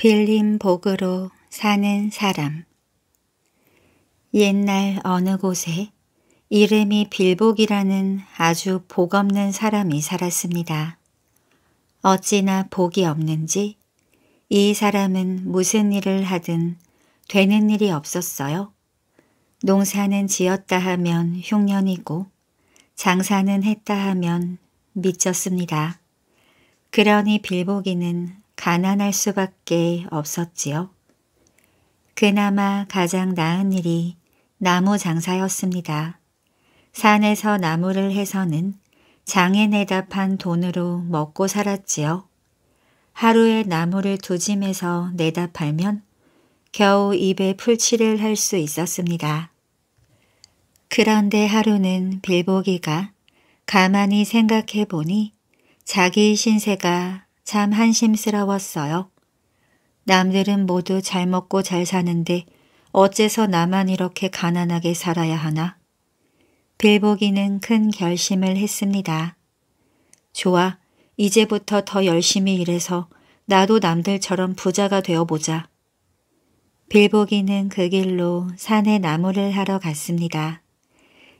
빌린 복으로 사는 사람 옛날 어느 곳에 이름이 빌복이라는 아주 복 없는 사람이 살았습니다. 어찌나 복이 없는지 이 사람은 무슨 일을 하든 되는 일이 없었어요. 농사는 지었다 하면 흉년이고 장사는 했다 하면 미쳤습니다. 그러니 빌보기는 가난할 수밖에 없었지요. 그나마 가장 나은 일이 나무 장사였습니다. 산에서 나무를 해서는 장에 내다 판 돈으로 먹고 살았지요. 하루에 나무를 두 짐에서 내다 팔면 겨우 입에 풀칠을 할 수 있었습니다. 그런데 하루는 빌보기가 가만히 생각해 보니 자기 신세가 참 한심스러웠어요. 남들은 모두 잘 먹고 잘 사는데 어째서 나만 이렇게 가난하게 살아야 하나? 빌보기는 큰 결심을 했습니다. 좋아, 이제부터 더 열심히 일해서 나도 남들처럼 부자가 되어보자. 빌보기는 그 길로 산에 나무를 하러 갔습니다.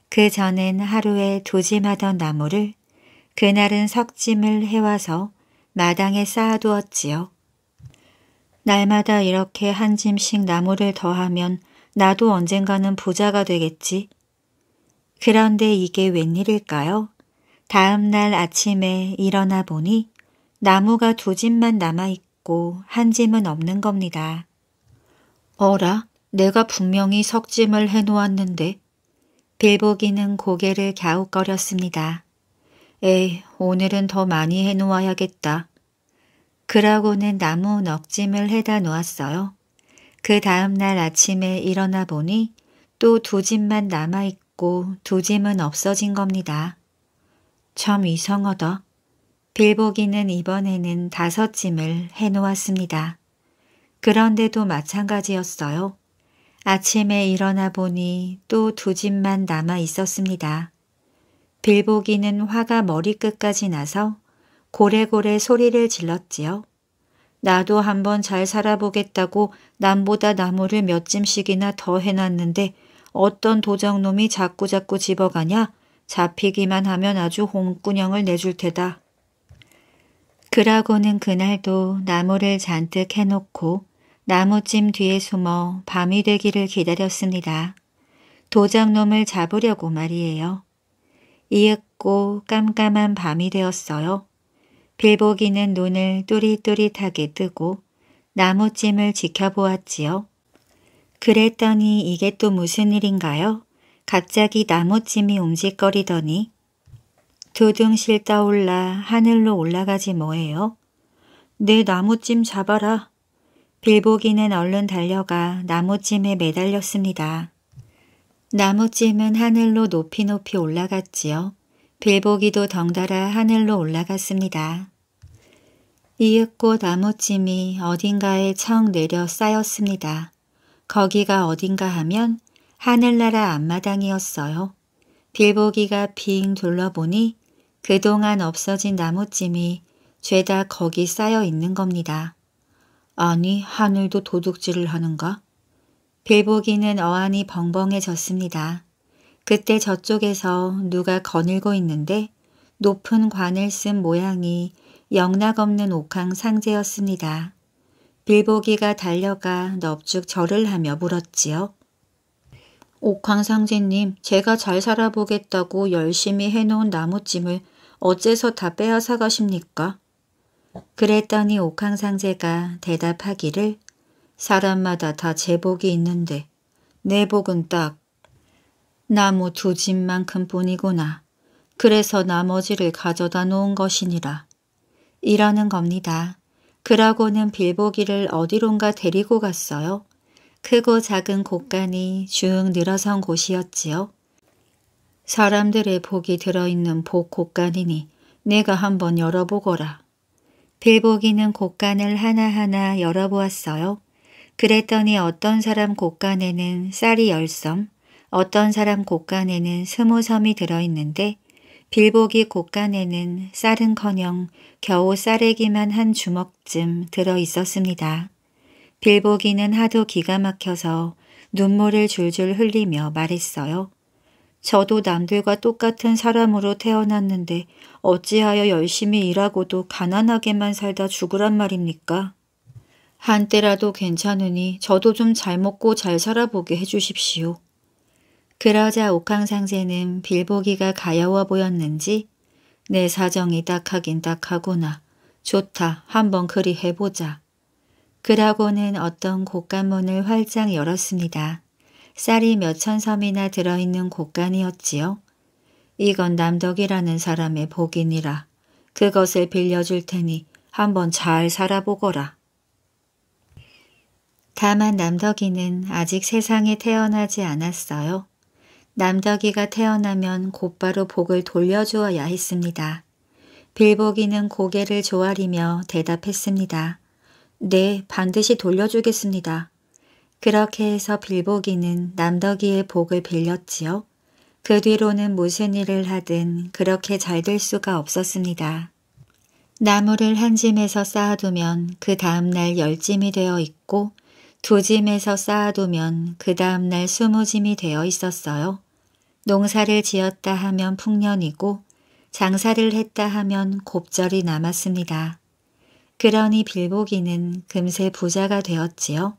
그 전엔 하루에 두짐 하던 나무를 그날은 석짐을 해와서 마당에 쌓아두었지요. 날마다 이렇게 한 짐씩 나무를 더하면 나도 언젠가는 부자가 되겠지. 그런데 이게 웬일일까요? 다음 날 아침에 일어나 보니 나무가 두 짐만 남아있고 한 짐은 없는 겁니다. 어라? 내가 분명히 석짐을 해놓았는데. 빌보기는 고개를 갸웃거렸습니다. 에이, 오늘은 더 많이 해놓아야겠다. 그러고는 나무 넉짐을 해다 놓았어요. 그 다음날 아침에 일어나 보니 또 두 짐만 남아있고 두 짐은 없어진 겁니다. 참 이상하다. 빌보기는 이번에는 다섯 짐을 해놓았습니다. 그런데도 마찬가지였어요. 아침에 일어나 보니 또 두짐만 남아 있었습니다. 빌보기는 화가 머리끝까지 나서 고래고래 소리를 질렀지요. 나도 한번 잘 살아보겠다고 남보다 나무를 몇 짐씩이나 더 해놨는데 어떤 도적놈이 자꾸자꾸 집어가냐? 잡히기만 하면 아주 홍꾸녕을 내줄 테다. 그라고는 그날도 나무를 잔뜩 해놓고 나무찜 뒤에 숨어 밤이 되기를 기다렸습니다. 도적놈을 잡으려고 말이에요. 이윽고 깜깜한 밤이 되었어요. 빌보기는 눈을 또릿또릿하게 뜨고 나무찜을 지켜보았지요. 그랬더니 이게 또 무슨 일인가요? 갑자기 나무찜이 움직거리더니 두둥실 떠올라 하늘로 올라가지 뭐예요? 내 나무찜 잡아라. 빌보기는 얼른 달려가 나무찜에 매달렸습니다. 나무찜은 하늘로 높이 높이 올라갔지요. 빌보기도 덩달아 하늘로 올라갔습니다. 이윽고 나무짐이 어딘가에 청 내려 쌓였습니다. 거기가 어딘가 하면 하늘나라 앞마당이었어요. 빌보기가 빙 둘러보니 그동안 없어진 나무짐이 죄다 거기 쌓여 있는 겁니다. 아니 하늘도 도둑질을 하는가? 빌보기는 어안이 벙벙해졌습니다. 그때 저쪽에서 누가 거닐고 있는데 높은 관을 쓴 모양이 영락없는 옥황 상제였습니다. 빌보기가 달려가 넙죽 절을 하며 물었지요. 옥황 상제님, 제가 잘 살아보겠다고 열심히 해놓은 나무찜을 어째서 다 빼앗아 가십니까? 그랬더니 옥황 상제가 대답하기를 사람마다 다 제복이 있는데 내 복은 딱 나무 두 집만큼 뿐이구나. 그래서 나머지를 가져다 놓은 것이니라. 이러는 겁니다. 그러고는 빌보기를 어디론가 데리고 갔어요. 크고 작은 곳간이 쭉 늘어선 곳이었지요. 사람들의 복이 들어있는 복 곳간이니 내가 한번 열어보거라. 빌보기는 곳간을 하나하나 열어보았어요. 그랬더니 어떤 사람 곳간에는 쌀이 열섬, 어떤 사람 곳간에는 스무 섬이 들어있는데 빌보기 곳간에는 쌀은커녕 겨우 쌀에기만 한 주먹쯤 들어 있었습니다. 빌보기는 하도 기가 막혀서 눈물을 줄줄 흘리며 말했어요. 저도 남들과 똑같은 사람으로 태어났는데 어찌하여 열심히 일하고도 가난하게만 살다 죽으란 말입니까? 한때라도 괜찮으니 저도 좀 잘 먹고 잘 살아보게 해주십시오. 그러자 옥황상제는 빌보기가 가여워 보였는지 내 사정이 딱하긴 딱하구나. 좋다. 한번 그리 해보자. 그라고는 어떤 곡간문을 활짝 열었습니다. 쌀이 몇 천 섬이나 들어있는 곡간이었지요. 이건 남덕이라는 사람의 복이니라. 그것을 빌려줄 테니 한번 잘 살아보거라. 다만 남덕이는 아직 세상에 태어나지 않았어요. 남덕이가 태어나면 곧바로 복을 돌려주어야 했습니다. 빌보기는 고개를 조아리며 대답했습니다. 네, 반드시 돌려주겠습니다. 그렇게 해서 빌보기는 남덕이의 복을 빌렸지요. 그 뒤로는 무슨 일을 하든 그렇게 잘 될 수가 없었습니다. 나무를 한 짐에서 쌓아두면 그 다음날 열 짐이 되어 있고 두 짐에서 쌓아두면 그 다음날 스무 짐이 되어 있었어요. 농사를 지었다 하면 풍년이고 장사를 했다 하면 곱절이 남았습니다. 그러니 빌보기는 금세 부자가 되었지요.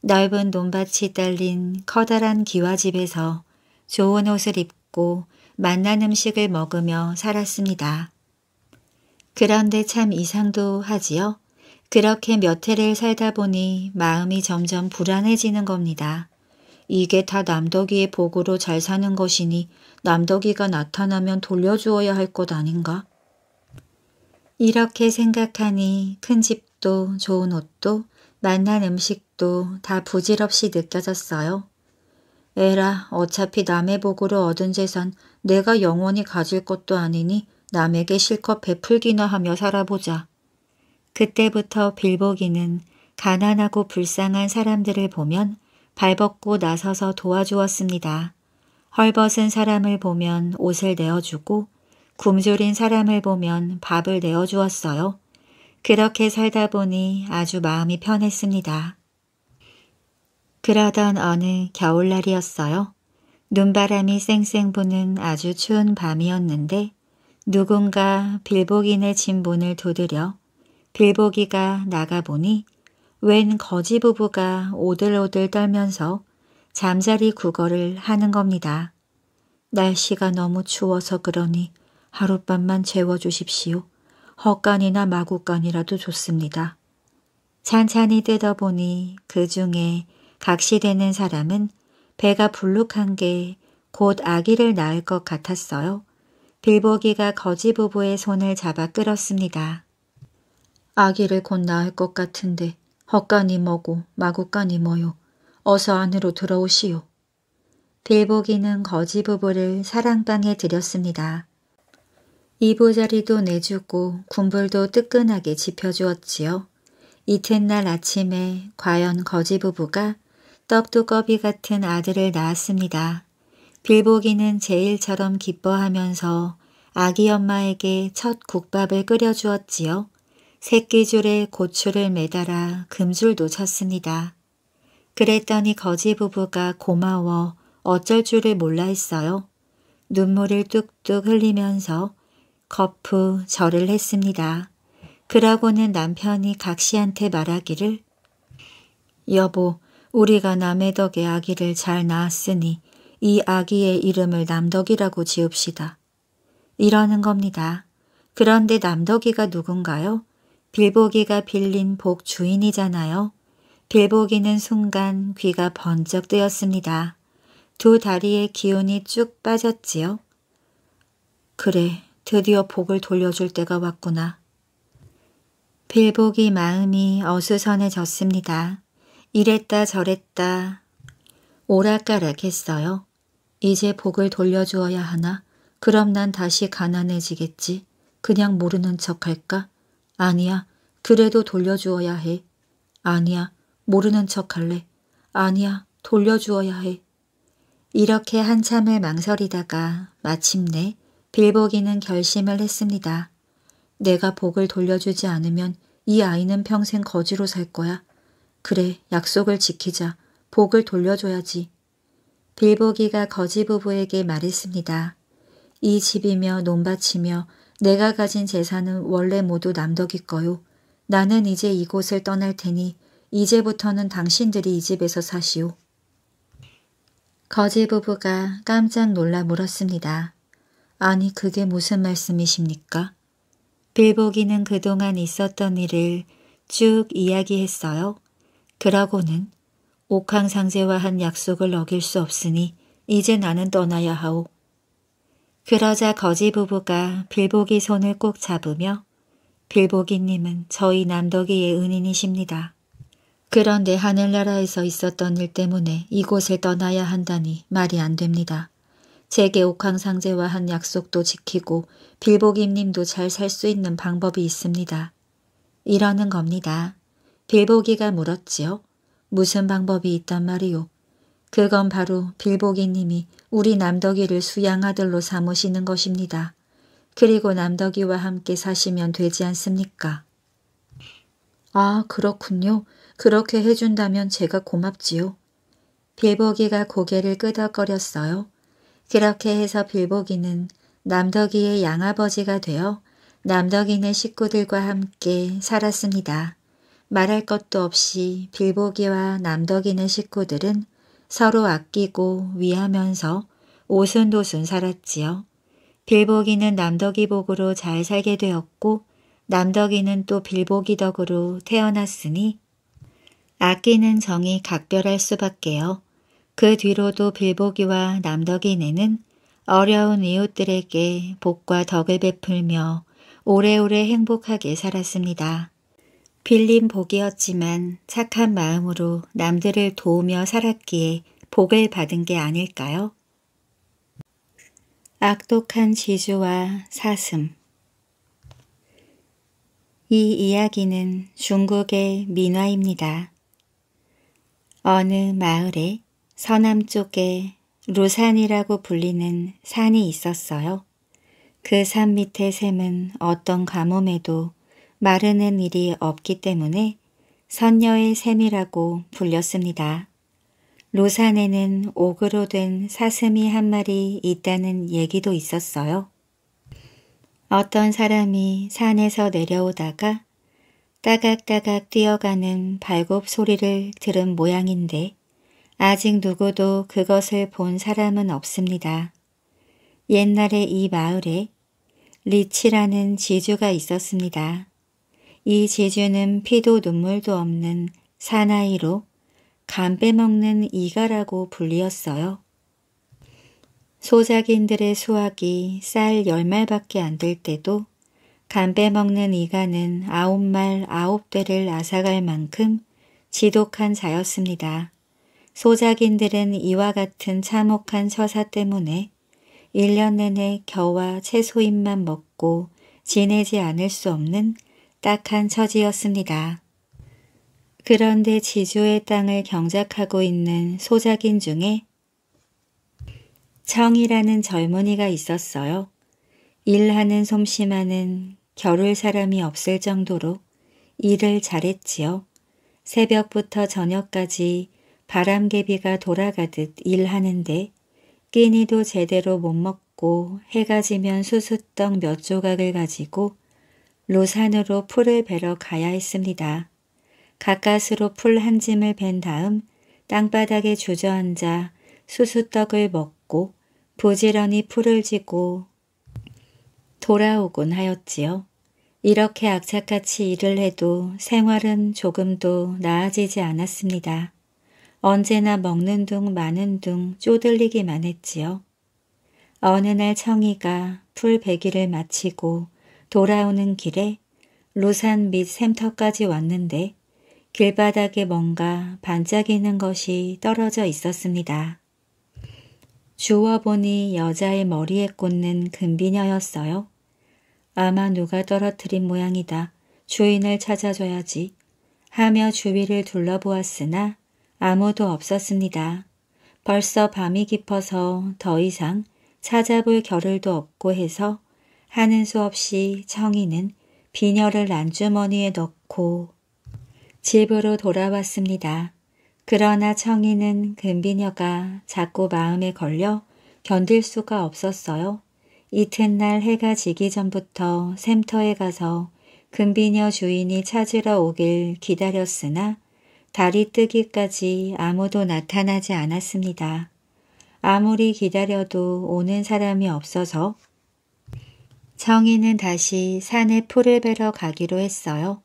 넓은 논밭이 딸린 커다란 기와집에서 좋은 옷을 입고 맛난 음식을 먹으며 살았습니다. 그런데 참 이상도 하지요. 그렇게 몇 해를 살다 보니 마음이 점점 불안해지는 겁니다. 이게 다 남덕이의 복으로 잘 사는 것이니 남덕이가 나타나면 돌려주어야 할 것 아닌가? 이렇게 생각하니 큰 집도 좋은 옷도 맛난 음식도 다 부질없이 느껴졌어요. 에라 어차피 남의 복으로 얻은 재산 내가 영원히 가질 것도 아니니 남에게 실컷 베풀기나 하며 살아보자. 그때부터 빌보기는 가난하고 불쌍한 사람들을 보면 발벗고 나서서 도와주었습니다. 헐벗은 사람을 보면 옷을 내어주고 굶주린 사람을 보면 밥을 내어주었어요. 그렇게 살다 보니 아주 마음이 편했습니다. 그러던 어느 겨울날이었어요. 눈바람이 쌩쌩 부는 아주 추운 밤이었는데 누군가 빌보인의 진문을 두드려 들보기가 나가보니 웬 거지 부부가 오들오들 떨면서 잠자리 구걸을 하는 겁니다. 날씨가 너무 추워서 그러니 하룻밤만 재워주십시오. 헛간이나 마구간이라도 좋습니다. 찬찬히 뜯어보니 그 중에 각시되는 사람은 배가 불룩한 게 곧 아기를 낳을 것 같았어요. 빌보기가 거지 부부의 손을 잡아 끌었습니다. 아기를 곧 낳을 것 같은데 헛간이 뭐고 마구간이 뭐요. 어서 안으로 들어오시오. 빌보기는 거지 부부를 사랑방에 들였습니다. 이보자리도 내주고 군불도 뜨끈하게 지펴주었지요. 이튿날 아침에 과연 거지 부부가 떡두꺼비 같은 아들을 낳았습니다. 빌보기는 제일처럼 기뻐하면서 아기 엄마에게 첫 국밥을 끓여주었지요. 새끼줄에 고추를 매달아 금줄도 쳤습니다. 그랬더니 거지 부부가 고마워 어쩔 줄을 몰라 했어요. 눈물을 뚝뚝 흘리면서 거푸 절을 했습니다. 그러고는 남편이 각시한테 말하기를 여보, 우리가 남의 덕에 아기를 잘 낳았으니 이 아기의 이름을 남덕이라고 지읍시다. 이러는 겁니다. 그런데 남덕이가 누군가요? 빌보기가 빌린 복 주인이잖아요. 빌보기는 순간 귀가 번쩍 뜨였습니다. 두다리에 기운이 쭉 빠졌지요. 그래, 드디어 복을 돌려줄 때가 왔구나. 빌보기 마음이 어수선해졌습니다. 이랬다 저랬다 오락가락했어요. 이제 복을 돌려주어야 하나? 그럼 난 다시 가난해지겠지. 그냥 모르는 척할까? 아니야. 그래도 돌려주어야 해. 아니야. 모르는 척 할래. 아니야. 돌려주어야 해. 이렇게 한참을 망설이다가 마침내 빌보기는 결심을 했습니다. 내가 복을 돌려주지 않으면 이 아이는 평생 거지로 살 거야. 그래, 약속을 지키자. 복을 돌려줘야지. 빌보기가 거지 부부에게 말했습니다. 이 집이며 논밭이며 내가 가진 재산은 원래 모두 남덕이거요 나는 이제 이곳을 떠날 테니 이제부터는 당신들이 이 집에서 사시오. 거지 부부가 깜짝 놀라 물었습니다. 아니 그게 무슨 말씀이십니까? 빌보기는 그동안 있었던 일을 쭉 이야기했어요. 그러고는 옥황상제와 한 약속을 어길 수 없으니 이제 나는 떠나야 하오. 그러자 거지 부부가 빌보기 손을 꼭 잡으며 빌보기님은 저희 남덕이의 은인이십니다. 그런데 하늘나라에서 있었던 일 때문에 이곳을 떠나야 한다니 말이 안 됩니다. 제게 옥황상제와 한 약속도 지키고 빌보기님도 잘 살 수 있는 방법이 있습니다. 이러는 겁니다. 빌보기가 물었지요. 무슨 방법이 있단 말이오 그건 바로 빌보기님이 우리 남덕이를 수양아들로 삼으시는 것입니다. 그리고 남덕이와 함께 사시면 되지 않습니까? 아 그렇군요. 그렇게 해준다면 제가 고맙지요. 빌보기가 고개를 끄덕거렸어요. 그렇게 해서 빌보기는 남덕이의 양아버지가 되어 남덕이네 식구들과 함께 살았습니다. 말할 것도 없이 빌보기와 남덕이네 식구들은 서로 아끼고 위하면서 오순도순 살았지요. 빌보기는 남덕이복으로 잘 살게 되었고 남덕이는 또 빌보기덕으로 태어났으니 아끼는 정이 각별할 수밖에요. 그 뒤로도 빌보기와 남덕이네는 어려운 이웃들에게 복과 덕을 베풀며 오래오래 행복하게 살았습니다. 빌린 복이었지만 착한 마음으로 남들을 도우며 살았기에 복을 받은 게 아닐까요? 악독한 지주와 사슴 이 이야기는 중국의 민화입니다. 어느 마을에 서남쪽에 루산이라고 불리는 산이 있었어요. 그 산 밑의 샘은 어떤 가뭄에도 마르는 일이 없기 때문에 선녀의 샘이라고 불렸습니다. 로산에는 옥으로 된 사슴이 한 마리 있다는 얘기도 있었어요. 어떤 사람이 산에서 내려오다가 따각따각 뛰어가는 발굽 소리를 들은 모양인데 아직 누구도 그것을 본 사람은 없습니다. 옛날에 이 마을에 리치라는 지주가 있었습니다. 이 지주는 피도 눈물도 없는 사나이로 간 빼먹는 이가라고 불리었어요. 소작인들의 수확이 쌀 10말밖에 안 될 때도 간 빼먹는 이가는 아홉 말 아홉 대를 앗아갈 만큼 지독한 자였습니다. 소작인들은 이와 같은 참혹한 처사 때문에 1년 내내 겨와 채소잎만 먹고 지내지 않을 수 없는 딱한 처지였습니다. 그런데 지조의 땅을 경작하고 있는 소작인 중에 청이라는 젊은이가 있었어요. 일하는 솜씨만은 겨룰 사람이 없을 정도로 일을 잘했지요. 새벽부터 저녁까지 바람개비가 돌아가듯 일하는데 끼니도 제대로 못 먹고 해가 지면 수수떡 몇 조각을 가지고 로산으로 풀을 베러 가야 했습니다. 가까스로 풀 한 짐을 벤 다음 땅바닥에 주저앉아 수수떡을 먹고 부지런히 풀을 지고 돌아오곤 하였지요. 이렇게 악착같이 일을 해도 생활은 조금도 나아지지 않았습니다. 언제나 먹는 둥 마는 둥 쪼들리기만 했지요. 어느 날 청이가 풀베기를 마치고 돌아오는 길에 루산및 샘터까지 왔는데 길바닥에 뭔가 반짝이는 것이 떨어져 있었습니다. 주워보니 여자의 머리에 꽂는 금비녀였어요. 아마 누가 떨어뜨린 모양이다. 주인을 찾아줘야지. 하며 주위를 둘러보았으나 아무도 없었습니다. 벌써 밤이 깊어서 더 이상 찾아볼 겨를도 없고 해서 하는 수 없이 청이는 비녀를 안주머니에 넣고 집으로 돌아왔습니다. 그러나 청이는 금비녀가 자꾸 마음에 걸려 견딜 수가 없었어요. 이튿날 해가 지기 전부터 샘터에 가서 금비녀 주인이 찾으러 오길 기다렸으나 달이 뜨기까지 아무도 나타나지 않았습니다. 아무리 기다려도 오는 사람이 없어서 정이는 다시 산에 풀을 베러 가기로 했어요.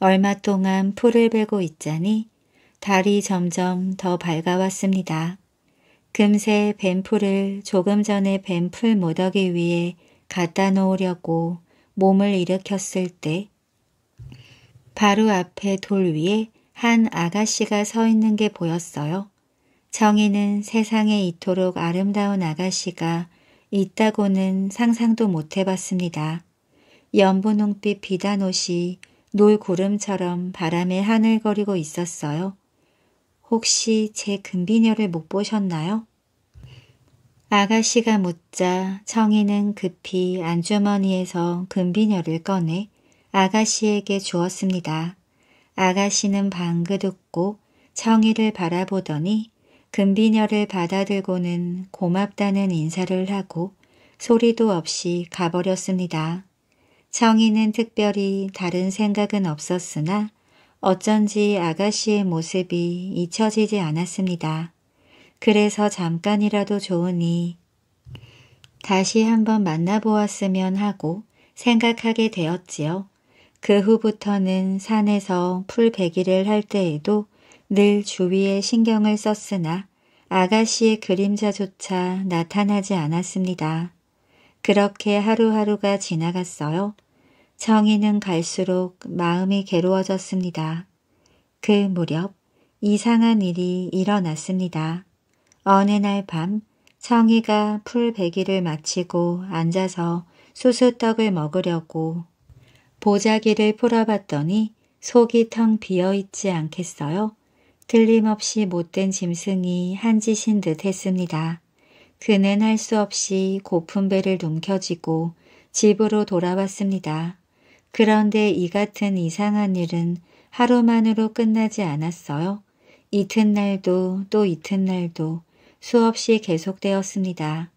얼마 동안 풀을 베고 있자니 달이 점점 더 밝아왔습니다. 금세 뱀 풀을 조금 전에 뱀풀 모더기 위에 갖다 놓으려고 몸을 일으켰을 때 바로 앞에 돌 위에 한 아가씨가 서 있는 게 보였어요. 정이는 세상에 이토록 아름다운 아가씨가 있다고는 상상도 못 해봤습니다. 연분홍빛 비단옷이 놀구름처럼 바람에 하늘거리고 있었어요. 혹시 제 금비녀를 못 보셨나요? 아가씨가 묻자 청이는 급히 안주머니에서 금비녀를 꺼내 아가씨에게 주었습니다. 아가씨는 방긋 웃고 청이를 바라보더니 금비녀를 받아들고는 고맙다는 인사를 하고 소리도 없이 가버렸습니다. 청이는 특별히 다른 생각은 없었으나 어쩐지 아가씨의 모습이 잊혀지지 않았습니다. 그래서 잠깐이라도 좋으니 다시 한번 만나보았으면 하고 생각하게 되었지요. 그 후부터는 산에서 풀베기를 할 때에도 늘 주위에 신경을 썼으나 아가씨의 그림자조차 나타나지 않았습니다. 그렇게 하루하루가 지나갔어요. 정이는 갈수록 마음이 괴로워졌습니다. 그 무렵 이상한 일이 일어났습니다. 어느 날 밤청이가 풀베기를 마치고 앉아서 수수떡을 먹으려고 보자기를 풀어봤더니 속이 텅 비어있지 않겠어요? 틀림없이 못된 짐승이 한 짓인 듯 했습니다. 그는 할 수 없이 고픈 배를 움켜지고 집으로 돌아왔습니다. 그런데 이 같은 이상한 일은 하루만으로 끝나지 않았어요. 이튿날도 또 이튿날도 수없이 계속되었습니다.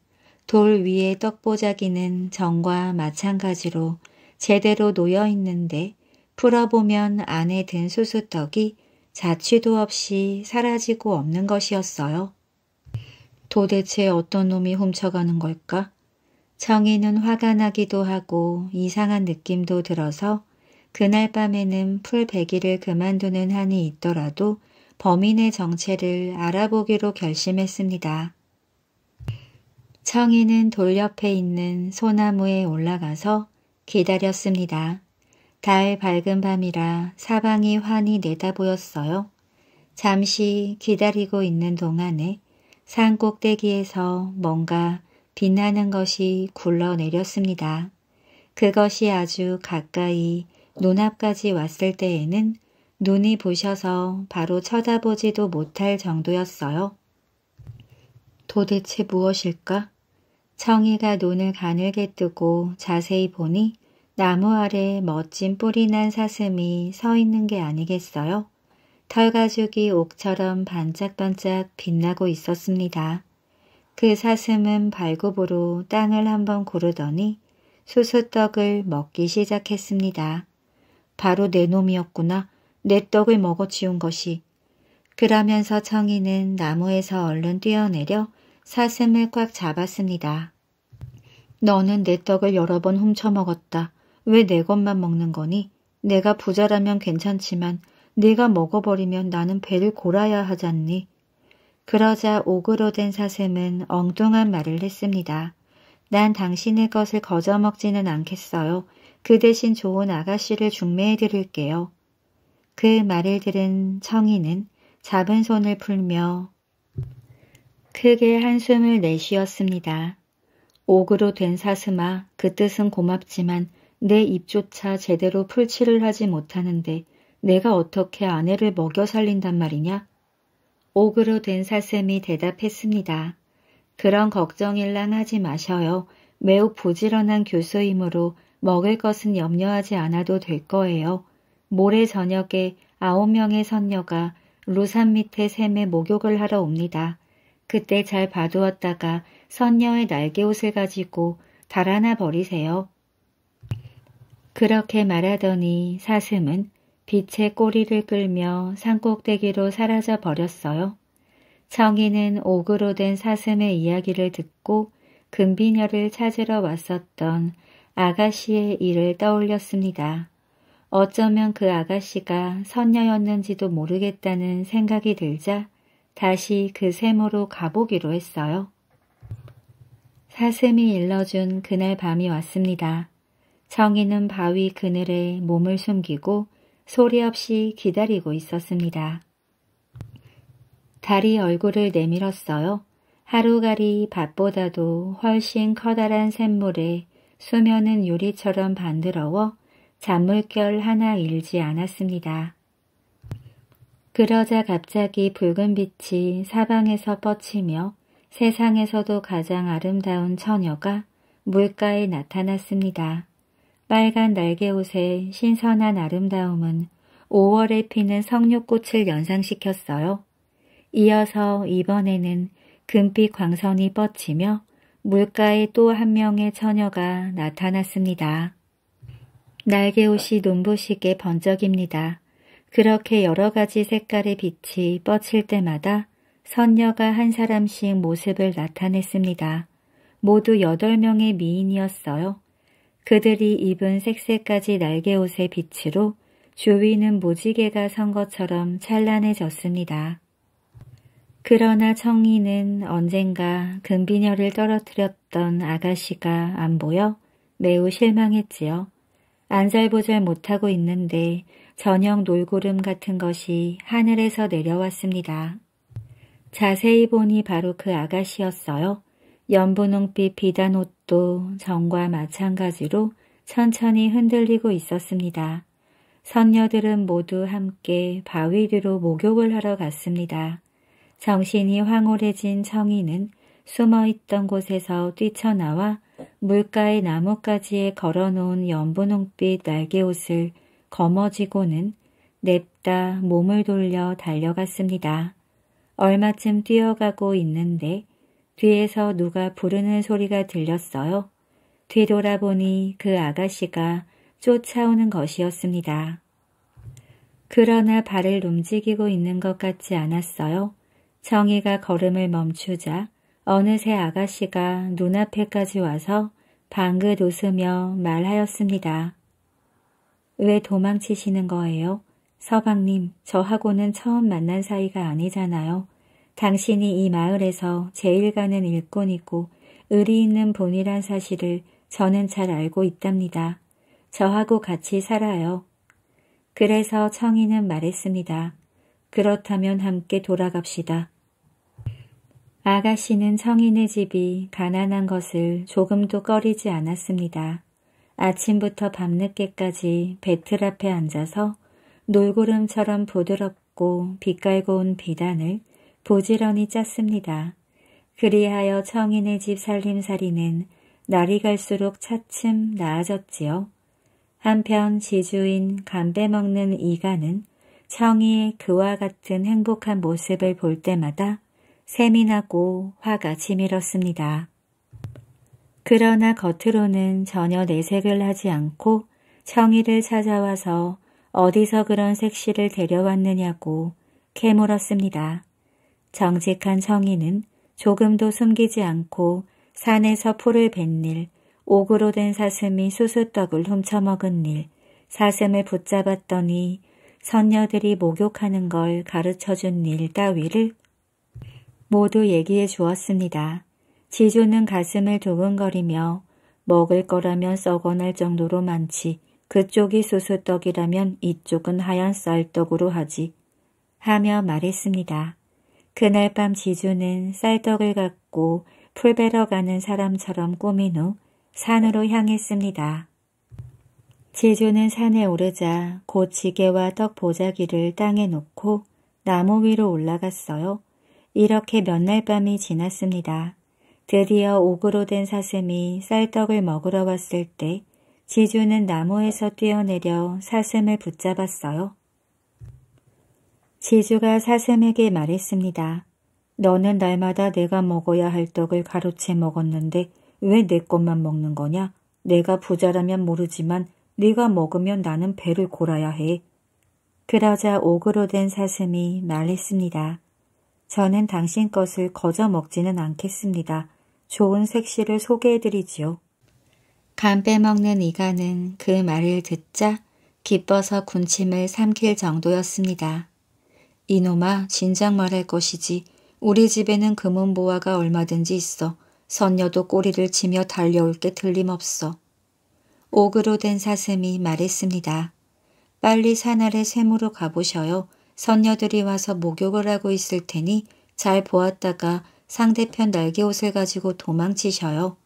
돌 위에 떡보자기는 정과 마찬가지로 제대로 놓여 있는데 풀어보면 안에 든 수수떡이 자취도 없이 사라지고 없는 것이었어요. 도대체 어떤 놈이 훔쳐가는 걸까? 청이는 화가 나기도 하고 이상한 느낌도 들어서 그날 밤에는 풀베기를 그만두는 한이 있더라도 범인의 정체를 알아보기로 결심했습니다. 청이는 돌 옆에 있는 소나무에 올라가서 기다렸습니다. 달 밝은 밤이라 사방이 환히 내다보였어요. 잠시 기다리고 있는 동안에 산 꼭대기에서 뭔가 빛나는 것이 굴러내렸습니다. 그것이 아주 가까이 눈앞까지 왔을 때에는 눈이 부셔서 바로 쳐다보지도 못할 정도였어요. 도대체 무엇일까? 청이가 눈을 가늘게 뜨고 자세히 보니 나무 아래 멋진 뿌리 난 사슴이 서 있는 게 아니겠어요? 털가죽이 옥처럼 반짝반짝 빛나고 있었습니다. 그 사슴은 발굽으로 땅을 한번 고르더니 수수떡을 먹기 시작했습니다. 바로 내 놈이었구나. 내 떡을 먹어치운 것이. 그러면서 청이는 나무에서 얼른 뛰어내려 사슴을 꽉 잡았습니다. 너는 내 떡을 여러 번 훔쳐먹었다. 왜내 것만 먹는 거니? 내가 부자라면 괜찮지만 네가 먹어버리면 나는 배를 골아야 하잖니. 그러자 오그로된 사슴은 엉뚱한 말을 했습니다. 난 당신의 것을 거저먹지는 않겠어요. 그 대신 좋은 아가씨를 중매해드릴게요. 그 말을 들은 청이는 잡은 손을 풀며 크게 한숨을 내쉬었습니다. 옥으로 된 사슴아, 그 뜻은 고맙지만 내 입조차 제대로 풀칠을 하지 못하는데 내가 어떻게 아내를 먹여 살린단 말이냐? 옥으로 된 사슴이 대답했습니다. 그런 걱정일랑 하지 마셔요. 매우 부지런한 교수이므로 먹을 것은 염려하지 않아도 될 거예요. 모레 저녁에 아홉 명의 선녀가 루산 밑에 샘에 목욕을 하러 옵니다. 그때 잘 봐두었다가 선녀의 날개옷을 가지고 달아나 버리세요. 그렇게 말하더니 사슴은 빛의 꼬리를 끌며 산꼭대기로 사라져 버렸어요. 청이는 옥으로 된 사슴의 이야기를 듣고 금비녀를 찾으러 왔었던 아가씨의 일을 떠올렸습니다. 어쩌면 그 아가씨가 선녀였는지도 모르겠다는 생각이 들자 다시 그 샘으로 가보기로 했어요. 사슴이 일러준 그날 밤이 왔습니다. 성인은 바위 그늘에 몸을 숨기고 소리 없이 기다리고 있었습니다. 달이 얼굴을 내밀었어요. 하루가리 밭보다도 훨씬 커다란 샘물에 수면은 유리처럼 반들어워 잔물결 하나 일지 않았습니다. 그러자 갑자기 붉은 빛이 사방에서 뻗치며 세상에서도 가장 아름다운 처녀가 물가에 나타났습니다. 빨간 날개옷의 신선한 아름다움은 5월에 피는 석류꽃을 연상시켰어요. 이어서 이번에는 금빛 광선이 뻗치며 물가에 또 한 명의 처녀가 나타났습니다. 날개옷이 눈부시게 번쩍입니다. 그렇게 여러 가지 색깔의 빛이 뻗칠 때마다 선녀가 한 사람씩 모습을 나타냈습니다. 모두 8 명의 미인이었어요. 그들이 입은 색색까지 날개옷의 빛으로 주위는 무지개가선 것처럼 찬란해졌습니다. 그러나 청이는 언젠가 금비녀를 떨어뜨렸던 아가씨가 안 보여 매우 실망했지요. 안잘보잘 못하고 있는데 저녁 놀구름 같은 것이 하늘에서 내려왔습니다. 자세히 보니 바로 그 아가씨였어요. 연분홍빛 비단 옷도 전과 마찬가지로 천천히 흔들리고 있었습니다. 선녀들은 모두 함께 바위 뒤로 목욕을 하러 갔습니다. 정신이 황홀해진 청이는 숨어있던 곳에서 뛰쳐나와 물가의 나뭇가지에 걸어놓은 연분홍빛 날개옷을 거머쥐고는 냅다 몸을 돌려 달려갔습니다. 얼마쯤 뛰어가고 있는데 뒤에서 누가 부르는 소리가 들렸어요. 뒤돌아보니 그 아가씨가 쫓아오는 것이었습니다. 그러나 발을 움직이고 있는 것 같지 않았어요. 정희가 걸음을 멈추자 어느새 아가씨가 눈앞에까지 와서 방긋 웃으며 말하였습니다. 왜 도망치시는 거예요? 서방님, 저하고는 처음 만난 사이가 아니잖아요. 당신이 이 마을에서 제일 가는 일꾼이고 의리 있는 본이란 사실을 저는 잘 알고 있답니다. 저하고 같이 살아요. 그래서 청이는 말했습니다. 그렇다면 함께 돌아갑시다. 아가씨는 청인의 집이 가난한 것을 조금도 꺼리지 않았습니다. 아침부터 밤늦게까지 배틀 앞에 앉아서 놀구름처럼 부드럽고 빛깔고 온 비단을 부지런히 짰습니다. 그리하여 청인의 집 살림살이는 날이 갈수록 차츰 나아졌지요. 한편 지주인 감배 먹는 이가는 청이의 그와 같은 행복한 모습을 볼 때마다 샘이 나고 화가 치밀었습니다. 그러나 겉으로는 전혀 내색을 하지 않고 청이를 찾아와서 어디서 그런 색시를 데려왔느냐고 캐물었습니다. 정직한 성인은 조금도 숨기지 않고 산에서 풀을 뱉는 일, 옥으로 된 사슴이 수수떡을 훔쳐먹은 일, 사슴을 붙잡았더니 선녀들이 목욕하는 걸 가르쳐준 일 따위를 모두 얘기해 주었습니다. 지조는 가슴을 두근거리며 먹을 거라면 썩어날 정도로 많지 그쪽이 수수떡이라면 이쪽은 하얀 쌀떡으로 하지 하며 말했습니다. 그날 밤 지주는 쌀떡을 갖고 풀 베러 가는 사람처럼 꾸민 후 산으로 향했습니다. 지주는 산에 오르자 고치게와떡 보자기를 땅에 놓고 나무 위로 올라갔어요. 이렇게 몇 날 밤이 지났습니다. 드디어 옥으로 된 사슴이 쌀떡을 먹으러 왔을 때 지주는 나무에서 뛰어내려 사슴을 붙잡았어요. 지주가 사슴에게 말했습니다. 너는 날마다 내가 먹어야 할 떡을 가로채 먹었는데 왜 내 것만 먹는 거냐? 내가 부자라면 모르지만 네가 먹으면 나는 배를 골아야 해. 그러자 옥으로 된 사슴이 말했습니다. 저는 당신 것을 거저 먹지는 않겠습니다. 좋은 색시를 소개해드리지요. 간 빼먹는 이가는 그 말을 듣자 기뻐서 군침을 삼킬 정도였습니다. 이놈아 진작 말할 것이지 우리 집에는 금은보화가 얼마든지 있어 선녀도 꼬리를 치며 달려올 게 틀림없어. 옥으로 된 사슴이 말했습니다. 빨리 산알의 샘으로 가보셔요. 선녀들이 와서 목욕을 하고 있을 테니 잘 보았다가 상대편 날개옷을 가지고 도망치셔요.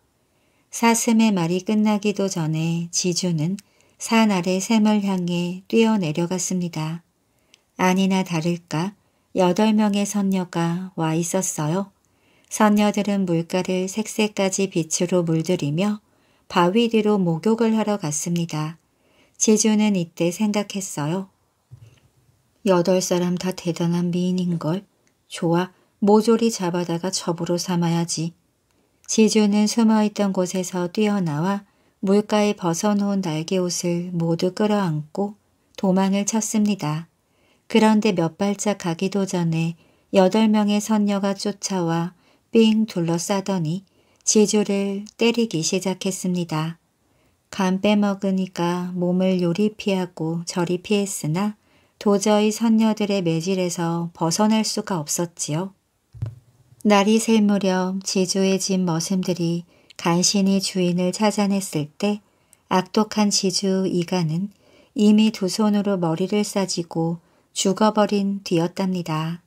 사슴의 말이 끝나기도 전에 지주는 산 아래 샘을 향해 뛰어내려갔습니다. 아니나 다를까 여덟 명의 선녀가 와 있었어요. 선녀들은 물가를 색색까지 빛으로 물들이며 바위 뒤로 목욕을 하러 갔습니다. 지주는 이때 생각했어요. 여덟 사람 다 대단한 미인인걸. 좋아, 모조리 잡아다가 접으로 삼아야지. 지주는 숨어있던 곳에서 뛰어나와 물가에 벗어놓은 날개옷을 모두 끌어안고 도망을 쳤습니다. 그런데 몇 발짝 가기도 전에 여덟 명의 선녀가 쫓아와 삥 둘러싸더니 지주를 때리기 시작했습니다. 간 빼먹으니까 몸을 요리 피하고 저리 피했으나 도저히 선녀들의 매질에서 벗어날 수가 없었지요. 날이 셀 무렵 지주의 집 머슴들이 간신히 주인을 찾아냈을 때 악독한 지주 이가는 이미 두 손으로 머리를 싸지고 죽어버린 뒤였답니다.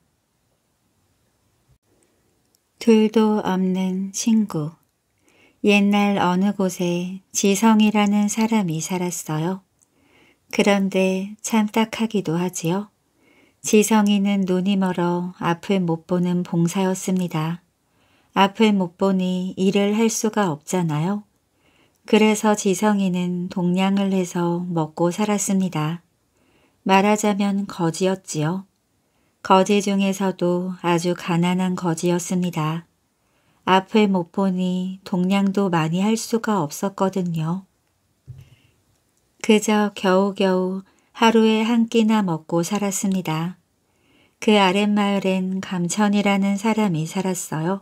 둘도 없는 친구 옛날 어느 곳에 지성이라는 사람이 살았어요. 그런데 참 딱하기도 하지요. 지성이는 눈이 멀어 앞을 못 보는 봉사였습니다. 앞을 못 보니 일을 할 수가 없잖아요. 그래서 지성이는 동냥을 해서 먹고 살았습니다. 말하자면 거지였지요. 거지 중에서도 아주 가난한 거지였습니다. 앞을 못 보니 동냥도 많이 할 수가 없었거든요. 그저 겨우겨우 하루에 한 끼나 먹고 살았습니다. 그 아랫마을엔 감천이라는 사람이 살았어요.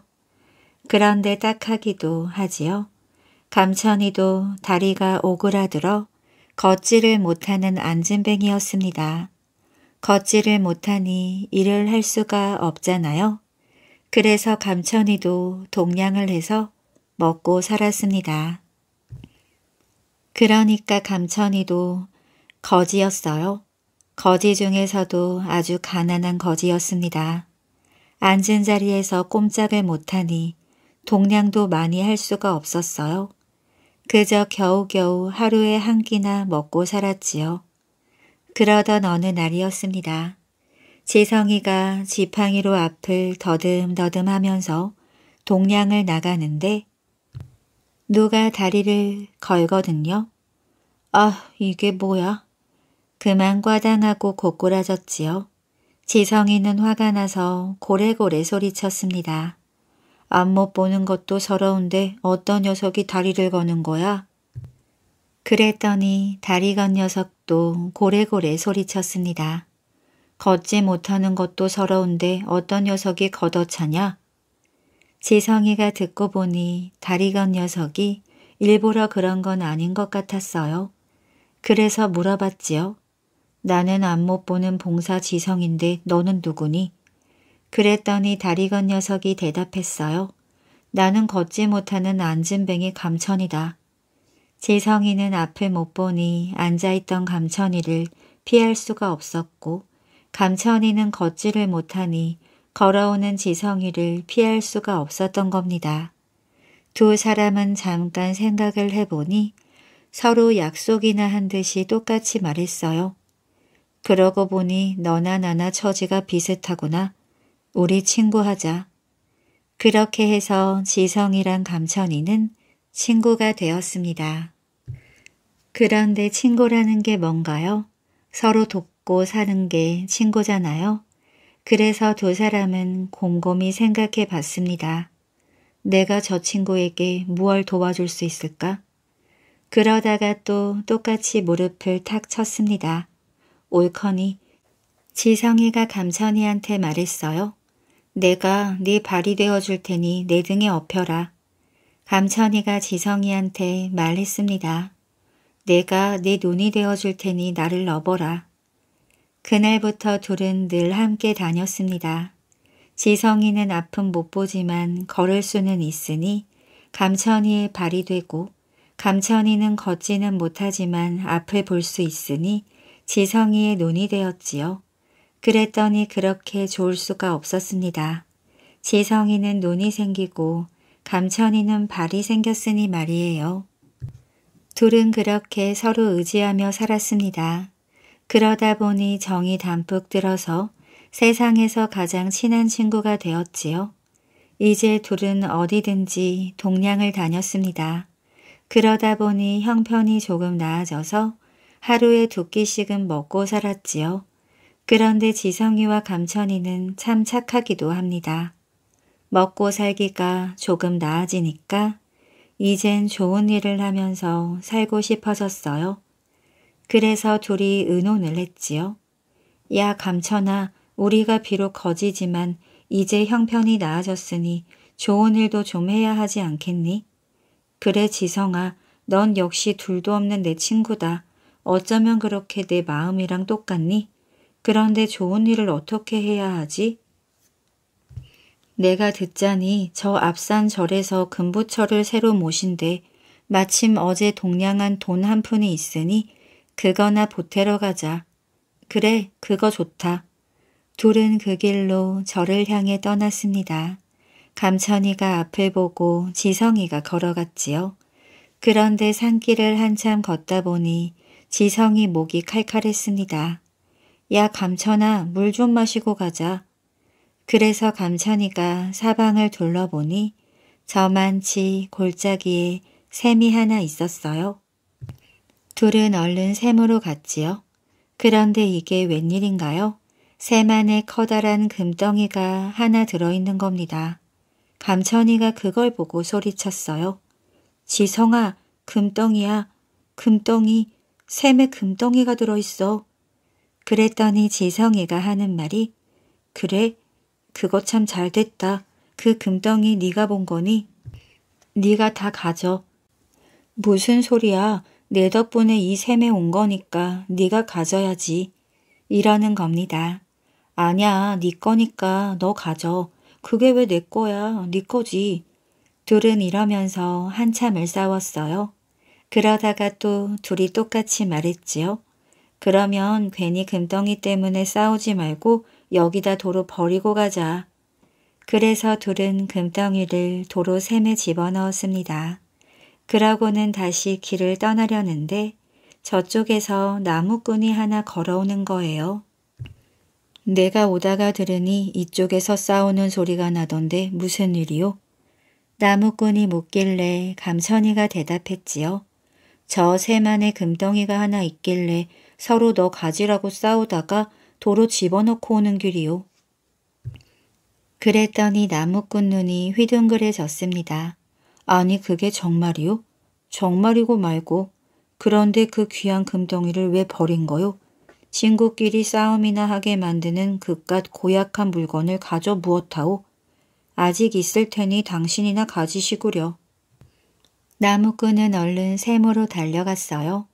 그런데 딱하기도 하지요. 감천이도 다리가 오그라들어 걷지를 못하는 안진뱅이었습니다. 걷지를 못하니 일을 할 수가 없잖아요. 그래서 감천이도 동냥을 해서 먹고 살았습니다. 그러니까 감천이도 거지였어요. 거지 중에서도 아주 가난한 거지였습니다. 앉은 자리에서 꼼짝을 못하니 동냥도 많이 할 수가 없었어요. 그저 겨우겨우 하루에 한 끼나 먹고 살았지요. 그러던 어느 날이었습니다. 지성이가 지팡이로 앞을 더듬더듬 하면서 동냥을 나가는데 누가 다리를 걸거든요. 아, 이게 뭐야? 그만 과당하고 고꾸라졌지요. 지성이는 화가 나서 고래고래 소리쳤습니다. 안못 보는 것도 서러운데 어떤 녀석이 다리를 거는 거야? 그랬더니 다리 건 녀석도 고래고래 소리쳤습니다. 걷지 못하는 것도 서러운데 어떤 녀석이 걷어차냐? 지성이가 듣고 보니 다리 건 녀석이 일부러 그런 건 아닌 것 같았어요. 그래서 물어봤지요. 나는 안 못 보는 봉사 지성인데 너는 누구니? 그랬더니 다리 건 녀석이 대답했어요. 나는 걷지 못하는 안진뱅이 감천이다. 지성이는 앞을 못 보니 앉아있던 감천이를 피할 수가 없었고 감천이는 걷지를 못하니 걸어오는 지성이를 피할 수가 없었던 겁니다. 두 사람은 잠깐 생각을 해보니 서로 약속이나 한 듯이 똑같이 말했어요. 그러고 보니 너나 나나 처지가 비슷하구나. 우리 친구하자. 그렇게 해서 지성이랑 감천이는 친구가 되었습니다. 그런데 친구라는 게 뭔가요? 서로 돕고 사는 게 친구잖아요. 그래서 두 사람은 곰곰이 생각해 봤습니다. 내가 저 친구에게 무얼 도와줄 수 있을까? 그러다가 또 똑같이 무릎을 탁 쳤습니다. 옳거니 지성이가 감천이한테 말했어요. 내가 네 발이 되어줄 테니 내 등에 업혀라. 감천이가 지성이한테 말했습니다. 내가 네 눈이 되어줄 테니 나를 업어라. 그날부터 둘은 늘 함께 다녔습니다. 지성이는 아픔 못 보지만 걸을 수는 있으니 감천이의 발이 되고 감천이는 걷지는 못하지만 앞을 볼 수 있으니 지성이의 눈이 되었지요. 그랬더니 그렇게 좋을 수가 없었습니다. 지성이는 눈이 생기고 감천이는 발이 생겼으니 말이에요. 둘은 그렇게 서로 의지하며 살았습니다. 그러다 보니 정이 담뿍 들어서 세상에서 가장 친한 친구가 되었지요. 이제 둘은 어디든지 동냥을 다녔습니다. 그러다 보니 형편이 조금 나아져서 하루에 두 끼씩은 먹고 살았지요. 그런데 지성이와 감천이는 참 착하기도 합니다. 먹고 살기가 조금 나아지니까 이젠 좋은 일을 하면서 살고 싶어졌어요. 그래서 둘이 의논을 했지요. 야 감천아 우리가 비록 거지지만 이제 형편이 나아졌으니 좋은 일도 좀 해야 하지 않겠니? 그래 지성아 넌 역시 둘도 없는 내 친구다. 어쩌면 그렇게 내 마음이랑 똑같니? 그런데 좋은 일을 어떻게 해야 하지? 내가 듣자니 저 앞산 절에서 금부처를 새로 모신데 마침 어제 동량한 돈 한 푼이 있으니 그거나 보태러 가자. 그래, 그거 좋다. 둘은 그 길로 절을 향해 떠났습니다. 감천이가 앞을 보고 지성이가 걸어갔지요. 그런데 산길을 한참 걷다 보니 지성이 목이 칼칼했습니다. 야 감천아 물 좀 마시고 가자. 그래서 감천이가 사방을 둘러보니 저만치 골짜기에 샘이 하나 있었어요. 둘은 얼른 샘으로 갔지요. 그런데 이게 웬일인가요? 샘 안에 커다란 금덩이가 하나 들어있는 겁니다. 감천이가 그걸 보고 소리쳤어요. 지성아, 금덩이야. 금덩이, 샘에 금덩이가 들어있어. 그랬더니 지성이가 하는 말이 그래 그거 참 잘 됐다. 그 금덩이 네가 본 거니? 네가 다 가져. 무슨 소리야. 내 덕분에 이샘에온 거니까 네가 가져야지. 이러는 겁니다. 아냐 네 거니까 너 가져. 그게 왜 내 거야. 네 거지. 둘은 이러면서 한참을 싸웠어요. 그러다가 또 둘이 똑같이 말했지요. 그러면 괜히 금덩이 때문에 싸우지 말고 여기다 도로 버리고 가자. 그래서 둘은 금덩이를 도로 샘에 집어넣었습니다. 그러고는 다시 길을 떠나려는데 저쪽에서 나무꾼이 하나 걸어오는 거예요. 내가 오다가 들으니 이쪽에서 싸우는 소리가 나던데 무슨 일이요? 나무꾼이 묻길래 감천이가 대답했지요. 저새 안에 금덩이가 하나 있길래 서로 너 가지라고 싸우다가 도로 집어넣고 오는 길이요. 그랬더니 나무꾼 눈이 휘둥그레졌습니다. 아니 그게 정말이요? 정말이고 말고 그런데 그 귀한 금덩이를 왜 버린 거요? 친구끼리 싸움이나 하게 만드는 그깟 고약한 물건을 가져 무엇하오? 아직 있을 테니 당신이나 가지시구려. 나무꾼은 얼른 샘으로 달려갔어요.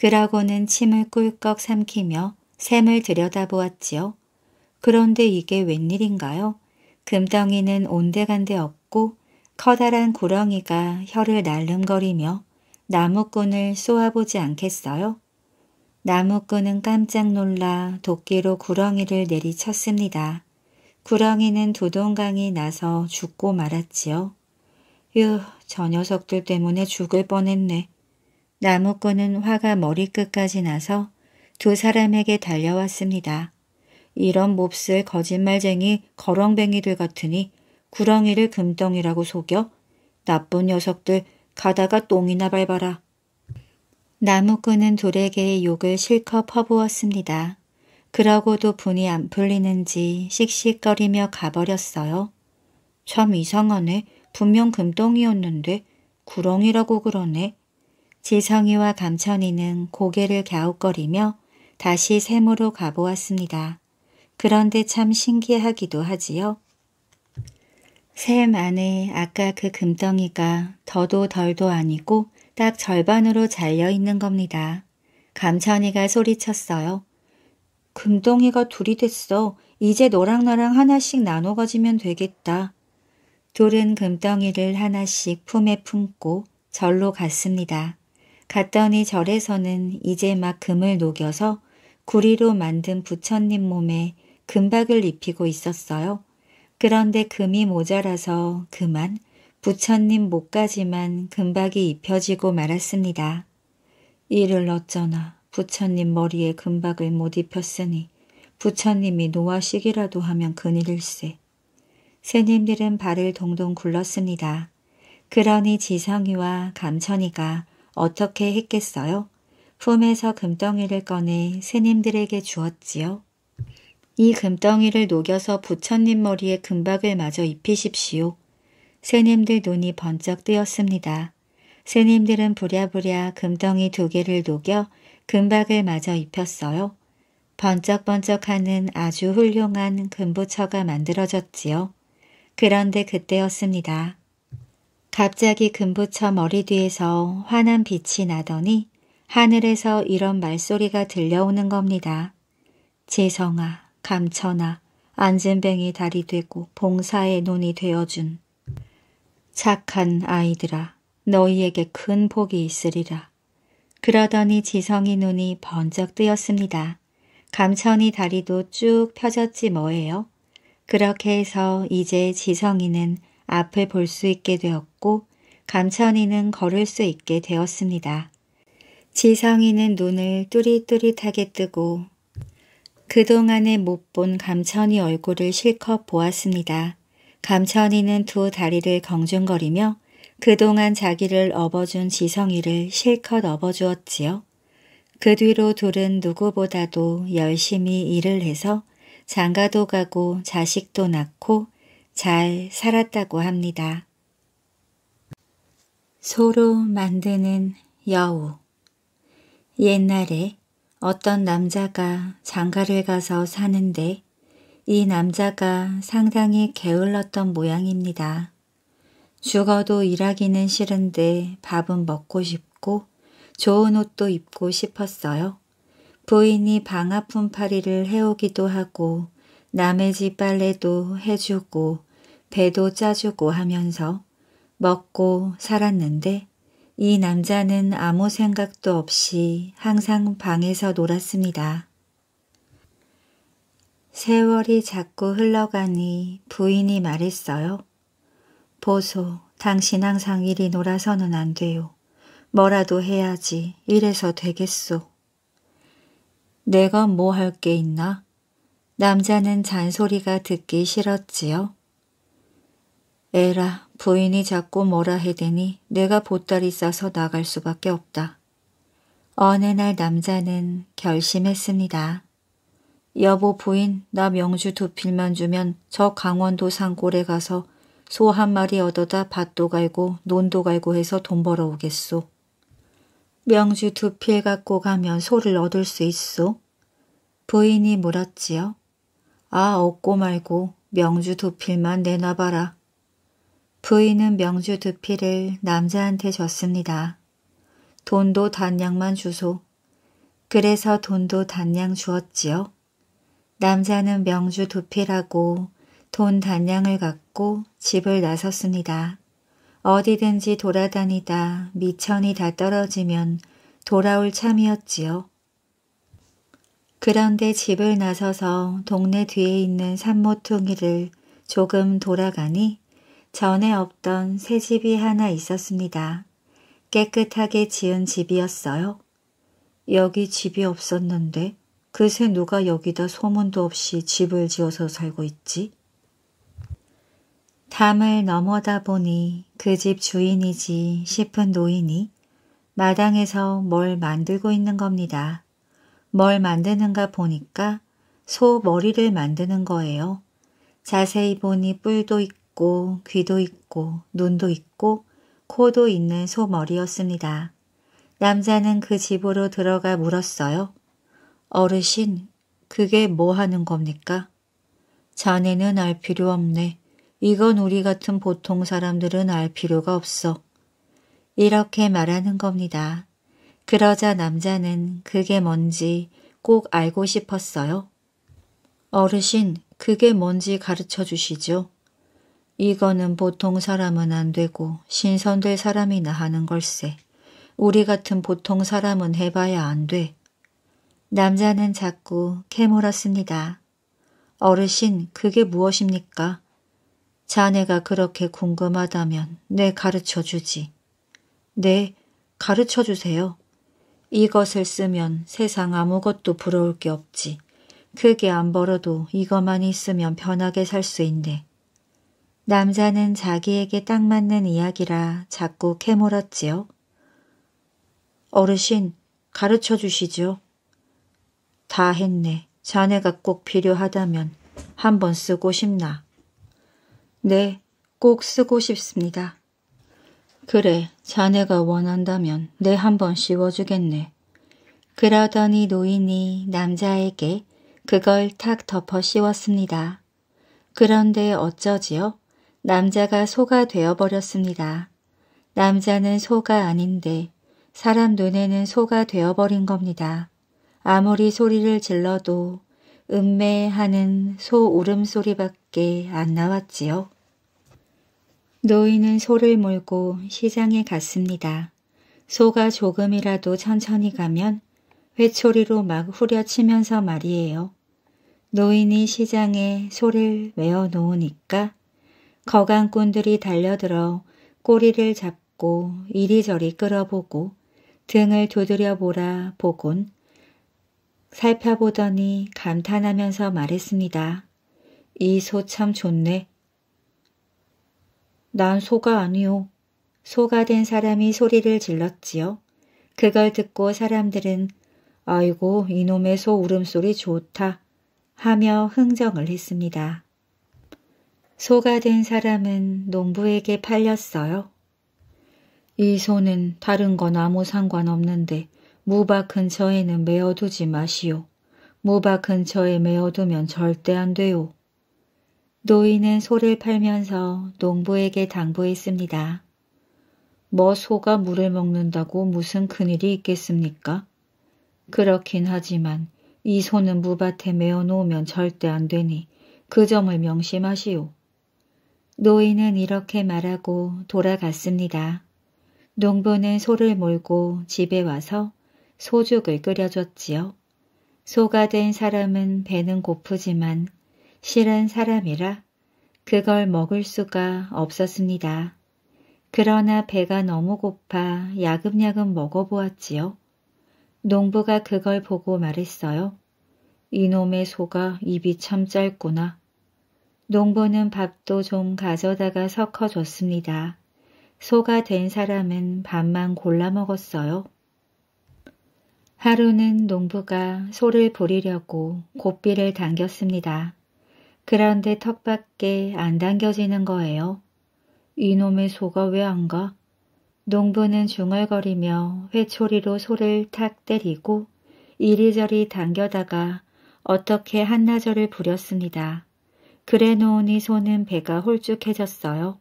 그러고는 침을 꿀꺽 삼키며 샘을 들여다보았지요. 그런데 이게 웬일인가요? 금덩이는 온데간데 없고 커다란 구렁이가 혀를 날름거리며 나무꾼을 쏘아보지 않겠어요? 나무꾼은 깜짝 놀라 도끼로 구렁이를 내리쳤습니다. 구렁이는 두동강이 나서 죽고 말았지요. 휴, 저 녀석들 때문에 죽을 뻔했네. 나무꾼은 화가 머리끝까지 나서 두 사람에게 달려왔습니다. 이런 몹쓸 거짓말쟁이 거렁뱅이들 같으니 구렁이를 금덩이라고 속여 나쁜 녀석들 가다가 똥이나 밟아라. 나무꾼은 둘에게 욕을 실컷 퍼부었습니다. 그러고도 분이 안 풀리는지 씩씩거리며 가버렸어요. 참 이상하네. 분명 금덩이였는데 구렁이라고 그러네. 지성이와 감천이는 고개를 갸웃거리며 다시 샘으로 가보았습니다. 그런데 참 신기하기도 하지요. 샘 안에 아까 그 금덩이가 더도 덜도 아니고 딱 절반으로 잘려 있는 겁니다. 감천이가 소리쳤어요. 금덩이가 둘이 됐어. 이제 너랑 나랑 하나씩 나눠 가지면 되겠다. 둘은 금덩이를 하나씩 품에 품고 절로 갔습니다. 갔더니 절에서는 이제 막 금을 녹여서 구리로 만든 부처님 몸에 금박을 입히고 있었어요. 그런데 금이 모자라서 그만 부처님 목까지만 금박이 입혀지고 말았습니다. 이를 어쩌나 부처님 머리에 금박을 못 입혔으니 부처님이 노화시기라도 하면 그일일세. 새님들은 발을 동동 굴렀습니다. 그러니 지성이와 감천이가 어떻게 했겠어요? 품에서 금덩이를 꺼내 스님들에게 주었지요. 이 금덩이를 녹여서 부처님 머리에 금박을 마저 입히십시오. 스님들 눈이 번쩍 뜨였습니다. 스님들은 부랴부랴 금덩이 두 개를 녹여 금박을 마저 입혔어요. 번쩍번쩍하는 아주 훌륭한 금부처가 만들어졌지요. 그런데 그때였습니다. 갑자기 금부처 머리 뒤에서 환한 빛이 나더니 하늘에서 이런 말소리가 들려오는 겁니다. 재성아, 감천아, 안진뱅이 달이 되고 봉사의 눈이 되어준 착한 아이들아, 너희에게 큰 복이 있으리라. 그러더니 지성이 눈이 번쩍 뜨였습니다. 감천이 다리도 쭉 펴졌지 뭐예요. 그렇게 해서 이제 지성이는 앞을 볼 수 있게 되었고 감천이는 걸을 수 있게 되었습니다. 지성이는 눈을 뚜릿뚜릿하게 뜨고 그동안에 못 본 감천이 얼굴을 실컷 보았습니다. 감천이는 두 다리를 경중거리며 그동안 자기를 업어준 지성이를 실컷 업어주었지요. 그 뒤로 둘은 누구보다도 열심히 일을 해서 장가도 가고 자식도 낳고 잘 살았다고 합니다. 소로 만드는 여우 옛날에 어떤 남자가 장가를 가서 사는데 이 남자가 상당히 게을렀던 모양입니다. 죽어도 일하기는 싫은데 밥은 먹고 싶고 좋은 옷도 입고 싶었어요. 부인이 방아픈 파리를 해오기도 하고 남의 집 빨래도 해주고 배도 짜주고 하면서 먹고 살았는데 이 남자는 아무 생각도 없이 항상 방에서 놀았습니다. 세월이 자꾸 흘러가니 부인이 말했어요. 보소, 당신 항상 이리 놀아서는 안 돼요. 뭐라도 해야지 이래서 되겠소. 내가 뭐 할 게 있나? 남자는 잔소리가 듣기 싫었지요. 에라 부인이 자꾸 뭐라 해대니 내가 보따리 싸서 나갈 수밖에 없다. 어느 날 남자는 결심했습니다. 여보 부인 나 명주 두 필만 주면 저 강원도 산골에 가서 소 한 마리 얻어다 밭도 갈고 논도 갈고 해서 돈 벌어오겠소. 명주 두필 갖고 가면 소를 얻을 수 있소? 부인이 물었지요. 아 얻고 말고 명주 두 필만 내놔봐라. 부인은 명주 두피를 남자한테 줬습니다. 돈도 단양만 주소. 그래서 돈도 단양 주었지요. 남자는 명주 두피라고 돈 단양을 갖고 집을 나섰습니다. 어디든지 돌아다니다 미천이 다 떨어지면 돌아올 참이었지요. 그런데 집을 나서서 동네 뒤에 있는 산모퉁이를 조금 돌아가니 전에 없던 새 집이 하나 있었습니다. 깨끗하게 지은 집이었어요. 여기 집이 없었는데 그새 누가 여기다 소문도 없이 집을 지어서 살고 있지? 담을 넘어다 보니 그 집 주인이지 싶은 노인이 마당에서 뭘 만들고 있는 겁니다. 뭘 만드는가 보니까 소 머리를 만드는 거예요. 자세히 보니 뿔도 있고 있고 귀도 있고 눈도 있고 코도 있는 소머리였습니다. 남자는 그 집으로 들어가 물었어요. 어르신, 그게 뭐 하는 겁니까? 자네는 알 필요 없네. 이건 우리 같은 보통 사람들은 알 필요가 없어. 이렇게 말하는 겁니다. 그러자 남자는 그게 뭔지 꼭 알고 싶었어요. 어르신, 그게 뭔지 가르쳐 주시죠. 이거는 보통 사람은 안 되고 신선될 사람이나 하는 걸세. 우리 같은 보통 사람은 해봐야 안 돼. 남자는 자꾸 캐물었습니다. 어르신 그게 무엇입니까? 자네가 그렇게 궁금하다면 내 가르쳐 주지. 네, 가르쳐 주세요. 이것을 쓰면 세상 아무것도 부러울 게 없지. 크게 안 벌어도 이것만 있으면 편하게 살 수 있네. 남자는 자기에게 딱 맞는 이야기라 자꾸 캐물었지요. 어르신, 가르쳐 주시죠. 다 했네. 자네가 꼭 필요하다면 한번 쓰고 싶나. 네, 꼭 쓰고 싶습니다. 그래, 자네가 원한다면 내 네, 한번 씌워주겠네. 그러더니 노인이 남자에게 그걸 탁 덮어 씌웠습니다. 그런데 어쩌지요? 남자가 소가 되어버렸습니다. 남자는 소가 아닌데 사람 눈에는 소가 되어버린 겁니다. 아무리 소리를 질러도 음매하는 소 울음소리밖에 안 나왔지요. 노인은 소를 몰고 시장에 갔습니다. 소가 조금이라도 천천히 가면 회초리로 막 후려치면서 말이에요. 노인이 시장에 소를 메어 놓으니까 거강꾼들이 달려들어 꼬리를 잡고 이리저리 끌어보고 등을 두드려 보라 보곤 살펴보더니 감탄하면서 말했습니다. 이 소 참 좋네. 난 소가 아니오. 소가 된 사람이 소리를 질렀지요. 그걸 듣고 사람들은 아이고 이놈의 소 울음소리 좋다 하며 흥정을 했습니다. 소가 된 사람은 농부에게 팔렸어요. 이 소는 다른 건 아무 상관없는데 무박 근처에는 메어두지 마시오. 무박 근처에 메어두면 절대 안 돼요. 노인은 소를 팔면서 농부에게 당부했습니다. 뭐 소가 물을 먹는다고 무슨 큰일이 있겠습니까? 그렇긴 하지만 이 소는 무밭에 메어 놓으면 절대 안 되니 그 점을 명심하시오. 노인은 이렇게 말하고 돌아갔습니다. 농부는 소를 몰고 집에 와서 소죽을 끓여줬지요. 소가 된 사람은 배는 고프지만 실은 사람이라 그걸 먹을 수가 없었습니다. 그러나 배가 너무 고파 야금야금 먹어보았지요. 농부가 그걸 보고 말했어요. 이놈의 소가 입이 참 짧구나. 농부는 밥도 좀 가져다가 섞어 줬습니다. 소가 된 사람은 밥만 골라 먹었어요. 하루는 농부가 소를 부리려고 고삐를 당겼습니다. 그런데 턱밖에 안 당겨지는 거예요. 이놈의 소가 왜 안 가? 농부는 중얼거리며 회초리로 소를 탁 때리고 이리저리 당겨다가 어떻게 한나절을 부렸습니다. 그래 놓으니 손은 배가 홀쭉해졌어요.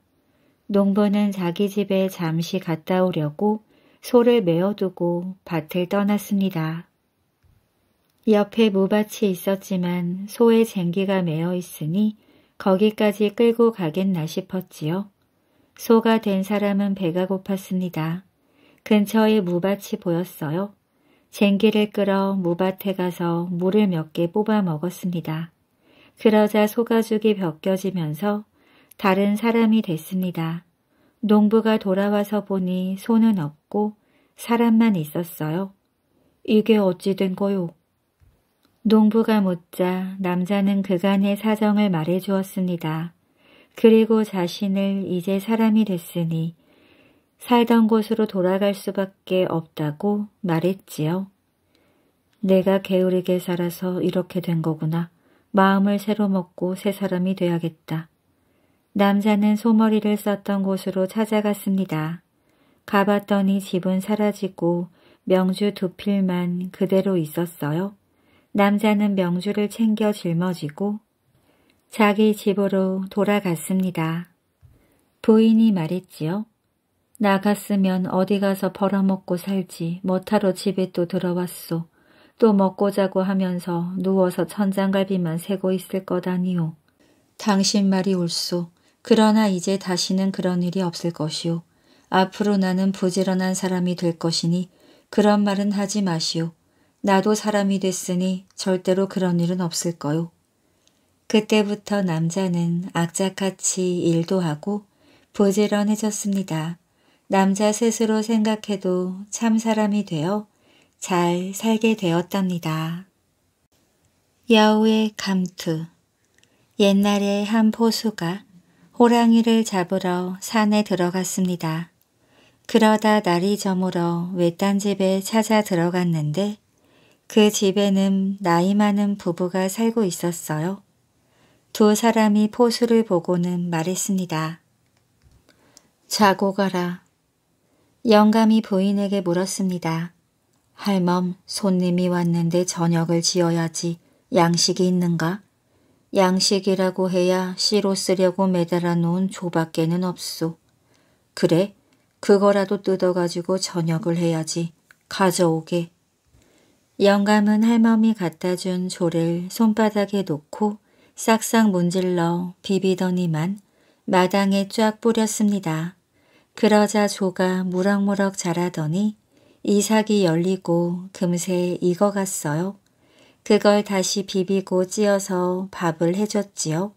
농부는 자기 집에 잠시 갔다 오려고 소를 메어두고 밭을 떠났습니다. 옆에 무밭이 있었지만 소의 쟁기가 메어 있으니 거기까지 끌고 가겠나 싶었지요. 소가 된 사람은 배가 고팠습니다. 근처에 무밭이 보였어요. 쟁기를 끌어 무밭에 가서 물을 몇 개 뽑아 먹었습니다. 그러자 소가죽이 벗겨지면서 다른 사람이 됐습니다. 농부가 돌아와서 보니 손은 없고 사람만 있었어요. 이게 어찌 된 거요? 농부가 묻자 남자는 그간의 사정을 말해주었습니다. 그리고 자신을 이제 사람이 됐으니 살던 곳으로 돌아갈 수밖에 없다고 말했지요. 내가 게으르게 살아서 이렇게 된 거구나. 마음을 새로 먹고 새 사람이 되어야겠다 남자는 소머리를 썼던 곳으로 찾아갔습니다. 가봤더니 집은 사라지고 명주 두 필만 그대로 있었어요. 남자는 명주를 챙겨 짊어지고 자기 집으로 돌아갔습니다. 부인이 말했지요. 나갔으면 어디 가서 벌어먹고 살지 못하러 집에 또 들어왔소. 또 먹고 자고 하면서 누워서 천장갈비만 세고 있을 거다니요. 당신 말이 옳소. 그러나 이제 다시는 그런 일이 없을 것이오. 앞으로 나는 부지런한 사람이 될 것이니 그런 말은 하지 마시오. 나도 사람이 됐으니 절대로 그런 일은 없을 거요. 그때부터 남자는 악착같이 일도 하고 부지런해졌습니다. 남자 스스로 생각해도 참 사람이 되어 잘 살게 되었답니다. 여우의 감투 옛날에 한 포수가 호랑이를 잡으러 산에 들어갔습니다. 그러다 날이 저물어 외딴 집에 찾아 들어갔는데 그 집에는 나이 많은 부부가 살고 있었어요. 두 사람이 포수를 보고는 말했습니다. 자고 가라. 영감이 부인에게 물었습니다. 할멈, 손님이 왔는데 저녁을 지어야지 양식이 있는가? 양식이라고 해야 씨로 쓰려고 매달아 놓은 조밖에는 없소. 그래, 그거라도 뜯어가지고 저녁을 해야지. 가져오게. 영감은 할멈이 갖다 준 조를 손바닥에 놓고 싹싹 문질러 비비더니만 마당에 쫙 뿌렸습니다. 그러자 조가 무럭무럭 자라더니 이삭이 열리고 금세 익어갔어요. 그걸 다시 비비고 찧어서 밥을 해줬지요.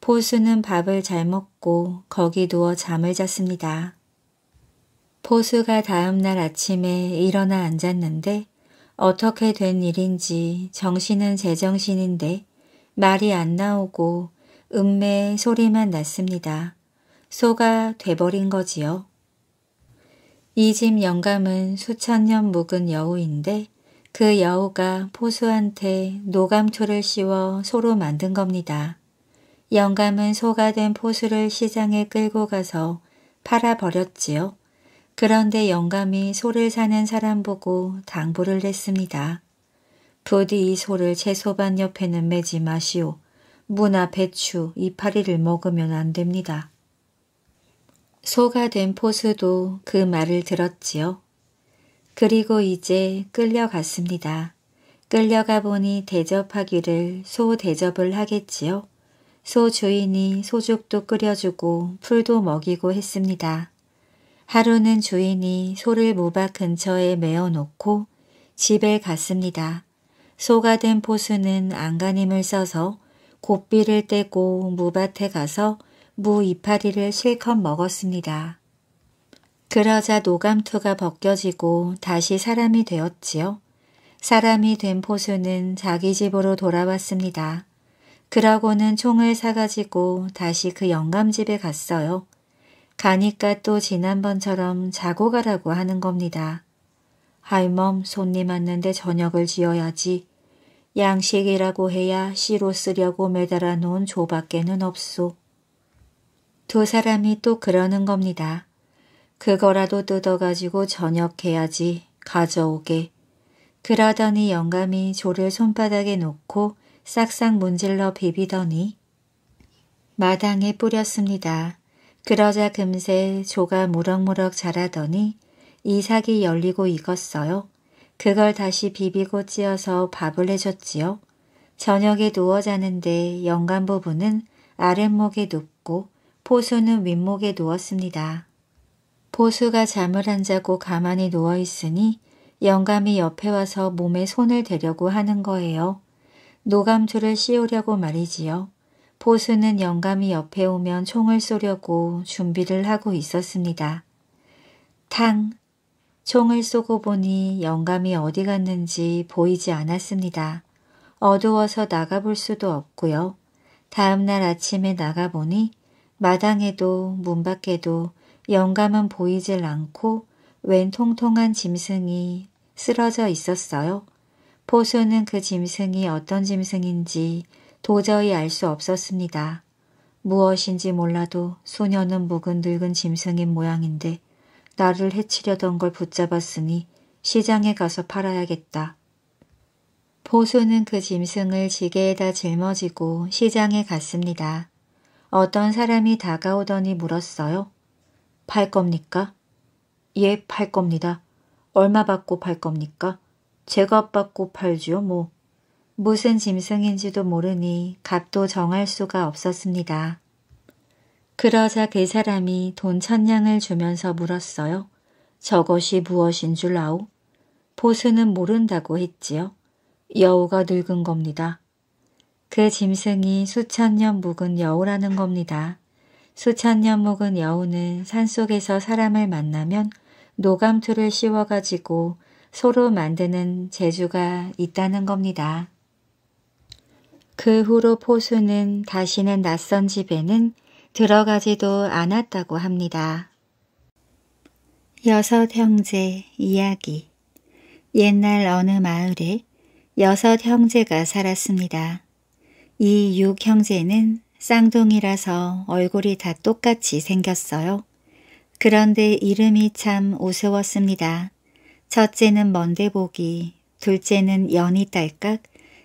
포수는 밥을 잘 먹고 거기 누워 잠을 잤습니다. 포수가 다음날 아침에 일어나 앉았는데 어떻게 된 일인지 정신은 제정신인데 말이 안 나오고 음매 소리만 났습니다. 소가 돼버린 거지요. 이집 영감은 수천 년 묵은 여우인데 그 여우가 포수한테 노감초를 씌워 소로 만든 겁니다. 영감은 소가 된 포수를 시장에 끌고 가서 팔아버렸지요. 그런데 영감이 소를 사는 사람 보고 당부를 냈습니다. 부디 이 소를 채소반 옆에는 매지 마시오. 무나 배추, 이파리를 먹으면 안 됩니다. 소가 된 포수도 그 말을 들었지요. 그리고 이제 끌려갔습니다. 끌려가 보니 대접하기를 소 대접을 하겠지요. 소 주인이 소죽도 끓여주고 풀도 먹이고 했습니다. 하루는 주인이 소를 무박 근처에 메어놓고 집에 갔습니다. 소가 된 포수는 안간힘을 써서 곱비를 떼고 무밭에 가서 무 이파리를 실컷 먹었습니다. 그러자 노감투가 벗겨지고 다시 사람이 되었지요. 사람이 된 포수는 자기 집으로 돌아왔습니다. 그러고는 총을 사가지고 다시 그 영감집에 갔어요. 가니까 또 지난번처럼 자고 가라고 하는 겁니다. 할멈 손님 왔는데 저녁을 지어야지. 양식이라고 해야 씨로 쓰려고 매달아 놓은 조밖에는 없소. 두 사람이 또 그러는 겁니다. 그거라도 뜯어가지고 저녁해야지 가져오게. 그러더니 영감이 조를 손바닥에 놓고 싹싹 문질러 비비더니 마당에 뿌렸습니다. 그러자 금세 조가 무럭무럭 자라더니 이삭이 열리고 익었어요. 그걸 다시 비비고 찧어서 밥을 해줬지요. 저녁에 누워 자는데 영감 부부는 아랫목에 눕고 포수는 윗목에 누웠습니다. 보수가 잠을 안 자고 가만히 누워 있으니 영감이 옆에 와서 몸에 손을 대려고 하는 거예요. 노감줄를 씌우려고 말이지요. 보수는 영감이 옆에 오면 총을 쏘려고 준비를 하고 있었습니다. 탕! 총을 쏘고 보니 영감이 어디 갔는지 보이지 않았습니다. 어두워서 나가볼 수도 없고요. 다음날 아침에 나가보니 마당에도 문 밖에도 영감은 보이질 않고 웬 통통한 짐승이 쓰러져 있었어요. 포수는 그 짐승이 어떤 짐승인지 도저히 알 수 없었습니다. 무엇인지 몰라도 소녀는 묵은 늙은 짐승인 모양인데 나를 해치려던 걸 붙잡았으니 시장에 가서 팔아야겠다. 보수는 그 짐승을 지게에다 짊어지고 시장에 갔습니다. 어떤 사람이 다가오더니 물었어요. 팔 겁니까? 예, 팔 겁니다. 얼마 받고 팔 겁니까? 제가 받고 팔죠 뭐. 무슨 짐승인지도 모르니 값도 정할 수가 없었습니다. 그러자 그 사람이 돈 천냥을 주면서 물었어요. 저것이 무엇인 줄 아오? 보수는 모른다고 했지요. 여우가 늙은 겁니다. 그 짐승이 수천 년 묵은 여우라는 겁니다. 수천 년 묵은 여우는 산속에서 사람을 만나면 노감투를 씌워가지고 소로 만드는 재주가 있다는 겁니다. 그 후로 포수는 다시는 낯선 집에는 들어가지도 않았다고 합니다. 여섯 형제 이야기 옛날 어느 마을에 여섯 형제가 살았습니다. 이육 형제는 쌍둥이라서 얼굴이 다 똑같이 생겼어요. 그런데 이름이 참 우스웠습니다. 첫째는 먼데보기, 둘째는 연이 딸깍,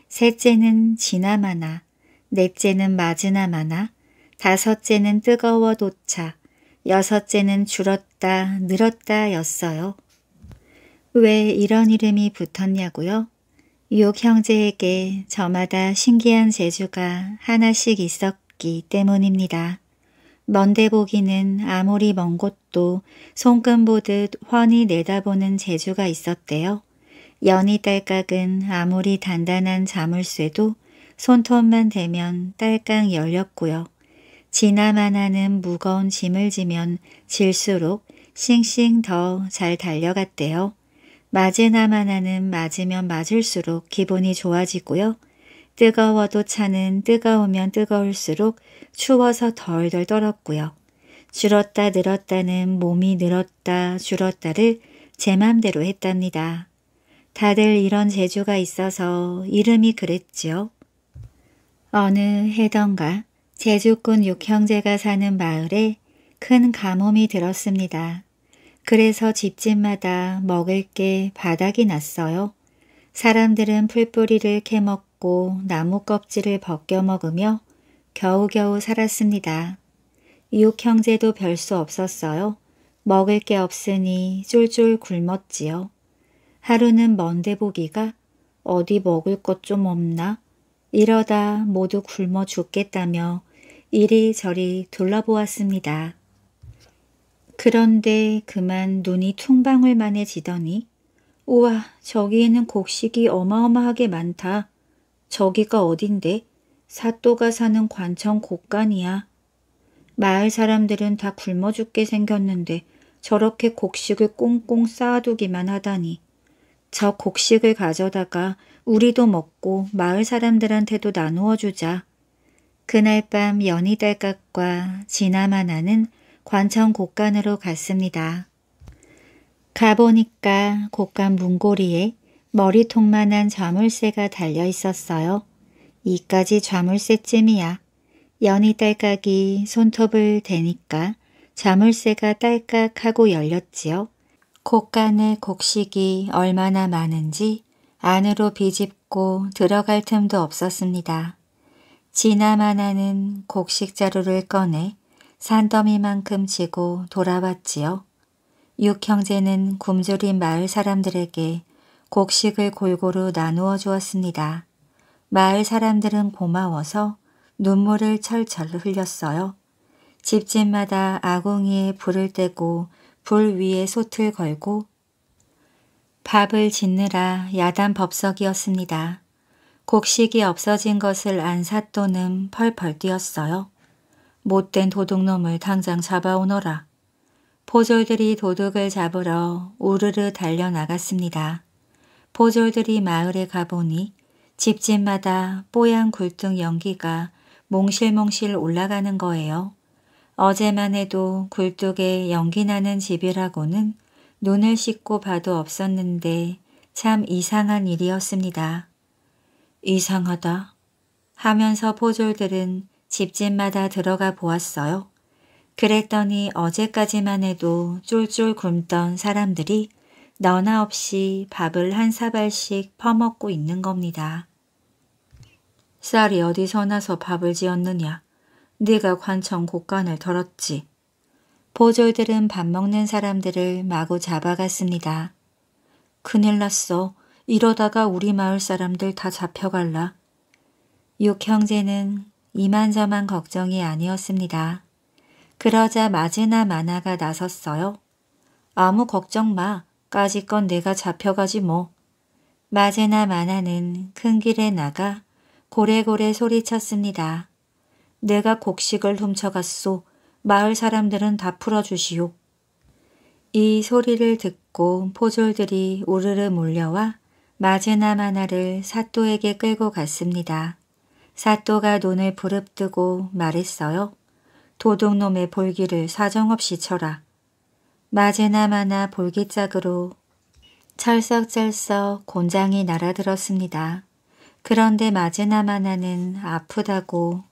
셋째는 지나마나, 넷째는 마즈나마나, 다섯째는 뜨거워 도차 여섯째는 줄었다 늘었다 였어요. 왜 이런 이름이 붙었냐고요? 육 형제에게 저마다 신기한 재주가 하나씩 있었기 때문입니다. 먼데 보기는 아무리 먼 곳도 손금 보듯 훤히 내다보는 재주가 있었대요. 연이 딸깍은 아무리 단단한 자물쇠도 손톱만 대면 딸깍 열렸고요. 지나만하는 무거운 짐을 지면 질수록 싱싱 더 잘 달려갔대요. 맞으나만 하는 맞으면 맞을수록 기분이 좋아지고요. 뜨거워도 차는 뜨거우면 뜨거울수록 추워서 덜덜 떨었고요. 줄었다 늘었다는 몸이 늘었다 줄었다를 제 맘대로 했답니다. 다들 이런 재주가 있어서 이름이 그랬지요. 어느 해던가 제주꾼 육형제가 사는 마을에 큰 가뭄이 들었습니다. 그래서 집집마다 먹을 게 바닥이 났어요. 사람들은 풀뿌리를 캐먹고 나무 껍질을 벗겨 먹으며 겨우겨우 살았습니다. 이웃 형제도 별 수 없었어요. 먹을 게 없으니 쫄쫄 굶었지요. 하루는 먼데 보기가 어디 먹을 것 좀 없나? 이러다 모두 굶어 죽겠다며 이리저리 둘러보았습니다. 그런데 그만 눈이 퉁방울만해지더니 우와 저기에는 곡식이 어마어마하게 많다. 저기가 어딘데? 사또가 사는 관청 곳간이야. 마을 사람들은 다 굶어 죽게 생겼는데 저렇게 곡식을 꽁꽁 쌓아두기만 하다니. 저 곡식을 가져다가 우리도 먹고 마을 사람들한테도 나누어 주자. 그날 밤 연희달각과 지나마나는 관청 곳간으로 갔습니다. 가보니까 곳간 문고리에 머리통만한 자물쇠가 달려 있었어요. 이까지 자물쇠쯤이야. 연이 딸깍이 손톱을 대니까 자물쇠가 딸깍하고 열렸지요. 곳간에 곡식이 얼마나 많은지 안으로 비집고 들어갈 틈도 없었습니다. 지나만하는 곡식 자루를 꺼내 산더미만큼 지고 돌아왔지요. 육형제는 굶주린 마을 사람들에게 곡식을 골고루 나누어 주었습니다. 마을 사람들은 고마워서 눈물을 철철 흘렸어요. 집집마다 아궁이에 불을 떼고 불 위에 솥을 걸고 밥을 짓느라 야단 법석이었습니다. 곡식이 없어진 것을 안사또는 펄펄 뛰었어요. 못된 도둑놈을 당장 잡아오너라. 포졸들이 도둑을 잡으러 우르르 달려나갔습니다. 포졸들이 마을에 가보니 집집마다 뽀얀 굴뚝 연기가 몽실몽실 올라가는 거예요. 어제만 해도 굴뚝에 연기 나는 집이라고는 눈을 씻고 봐도 없었는데 참 이상한 일이었습니다. 이상하다 하면서 포졸들은 집집마다 들어가 보았어요. 그랬더니 어제까지만 해도 쫄쫄 굶던 사람들이 너나 없이 밥을 한 사발씩 퍼먹고 있는 겁니다. 쌀이 어디서 나서 밥을 지었느냐. 네가 관청 곳간을 덜었지. 보졸들은 밥 먹는 사람들을 마구 잡아갔습니다. 큰일 났어. 이러다가 우리 마을 사람들 다 잡혀갈라. 육형제는 이만저만 걱정이 아니었습니다. 그러자 마즈나 마나가 나섰어요. 아무 걱정 마. 까짓건 내가 잡혀가지 뭐. 마제나 마나는 큰 길에 나가 고래고래 소리쳤습니다. 내가 곡식을 훔쳐갔소. 마을 사람들은 다 풀어주시오. 이 소리를 듣고 포졸들이 우르르 몰려와 마제나 마나를 사또에게 끌고 갔습니다. 사또가 눈을 부릅뜨고 말했어요. 도둑놈의 볼기를 사정없이 쳐라. 마제나마나 볼기짝으로 철썩철썩 곤장이 날아들었습니다. 그런데 마제나마나는 아프다고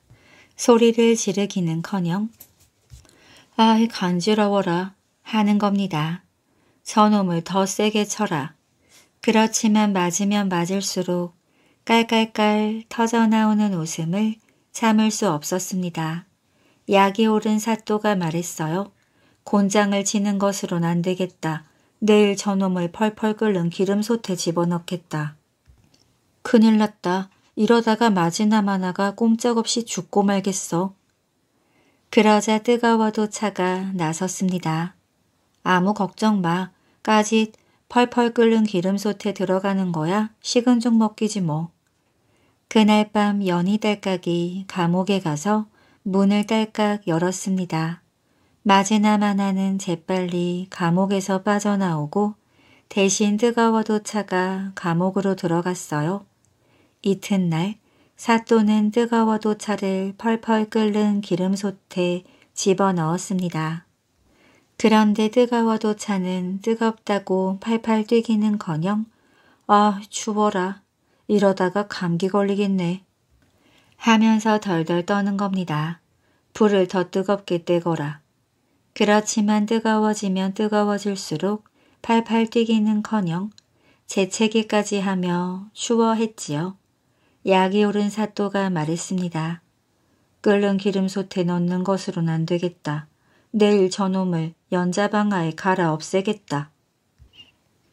소리를 지르기는커녕 아이 간지러워라 하는 겁니다. 저놈을 더 세게 쳐라. 그렇지만 맞으면 맞을수록 깔깔깔 터져나오는 웃음을 참을 수 없었습니다. 약이 오른 사또가 말했어요. 곤장을 치는 것으론 안 되겠다. 내일 저놈을 펄펄 끓는 기름솥에 집어넣겠다. 큰일 났다. 이러다가 마지나마나가 꼼짝없이 죽고 말겠어. 그러자 뜨거워도 차가 나섰습니다. 아무 걱정 마. 까짓 펄펄 끓는 기름솥에 들어가는 거야. 식은 죽 먹기지 뭐. 그날 밤 연희 딸깍이 감옥에 가서 문을 딸깍 열었습니다. 마지나마나는 재빨리 감옥에서 빠져나오고 대신 뜨거워도 차가 감옥으로 들어갔어요. 이튿날 사또는 뜨거워도 차를 펄펄 끓는 기름솥에 집어넣었습니다. 그런데 뜨거워도 차는 뜨겁다고 팔팔 뛰기는커녕 아 추워라 이러다가 감기 걸리겠네. 하면서 덜덜 떠는 겁니다. 불을 더 뜨겁게 떼거라. 그렇지만 뜨거워지면 뜨거워질수록 팔팔 뛰기는커녕 재채기까지 하며 추워했지요. 약이 오른 사또가 말했습니다. 끓는 기름솥에 넣는 것으로는 안 되겠다. 내일 저놈을 연자방아에 갈아 없애겠다.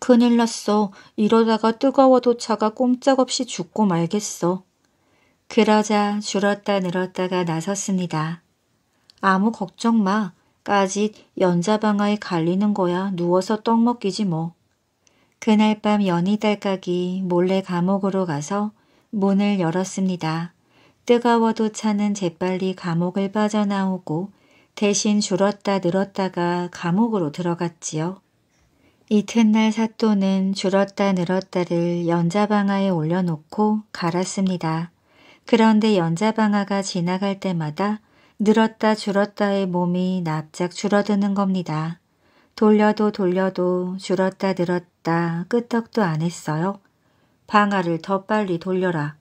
큰일 났어. 이러다가 뜨거워도 차가 꼼짝없이 죽고 말겠어. 그러자 줄었다 늘었다가 나섰습니다. 아무 걱정 마. 까짓 연자방아에 갈리는 거야 누워서 떡 먹기지 뭐. 그날 밤연희딸깍이 몰래 감옥으로 가서 문을 열었습니다. 뜨거워도 차는 재빨리 감옥을 빠져나오고 대신 줄었다 늘었다가 감옥으로 들어갔지요. 이튿날 사또는 줄었다 늘었다를 연자방아에 올려놓고 갈았습니다. 그런데 연자방아가 지나갈 때마다 늘었다 줄었다의 몸이 납작 줄어드는 겁니다. 돌려도 돌려도 줄었다 늘었다 끄떡도 안 했어요. 방아를 더 빨리 돌려라.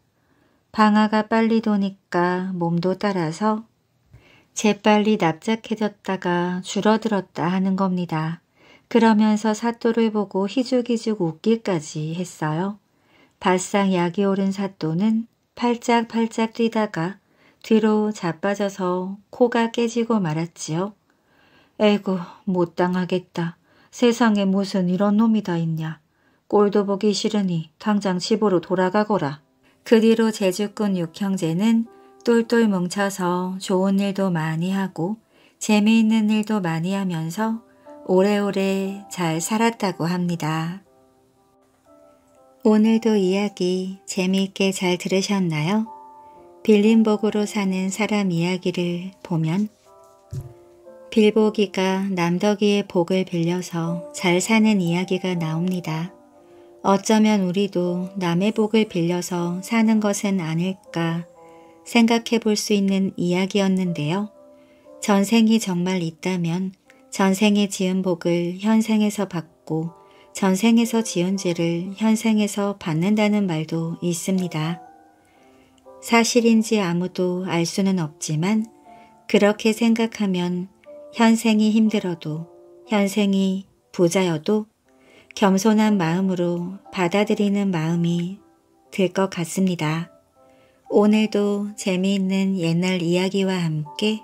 방아가 빨리 도니까 몸도 따라서 재빨리 납작해졌다가 줄어들었다 하는 겁니다. 그러면서 사또를 보고 희죽희죽 웃기까지 했어요. 바싹 약이 오른 사또는 팔짝팔짝 뛰다가 뒤로 자빠져서 코가 깨지고 말았지요. 에구 못 당하겠다. 세상에 무슨 이런 놈이 다 있냐. 꼴도 보기 싫으니 당장 집으로 돌아가거라. 그 뒤로 제주꾼 육형제는 똘똘 뭉쳐서 좋은 일도 많이 하고 재미있는 일도 많이 하면서 오래오래 잘 살았다고 합니다. 오늘도 이야기 재미있게 잘 들으셨나요? 빌린복으로 사는 사람 이야기를 보면 빌보기가 남덕이의 복을 빌려서 잘 사는 이야기가 나옵니다. 어쩌면 우리도 남의 복을 빌려서 사는 것은 아닐까 생각해 볼 수 있는 이야기였는데요. 전생이 정말 있다면 전생에 지은 복을 현생에서 받고 전생에서 지은 죄를 현생에서 받는다는 말도 있습니다. 사실인지 아무도 알 수는 없지만 그렇게 생각하면 현생이 힘들어도 현생이 부자여도 겸손한 마음으로 받아들이는 마음이 들 것 같습니다. 오늘도 재미있는 옛날 이야기와 함께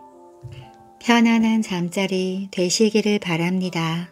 편안한 잠자리 되시기를 바랍니다.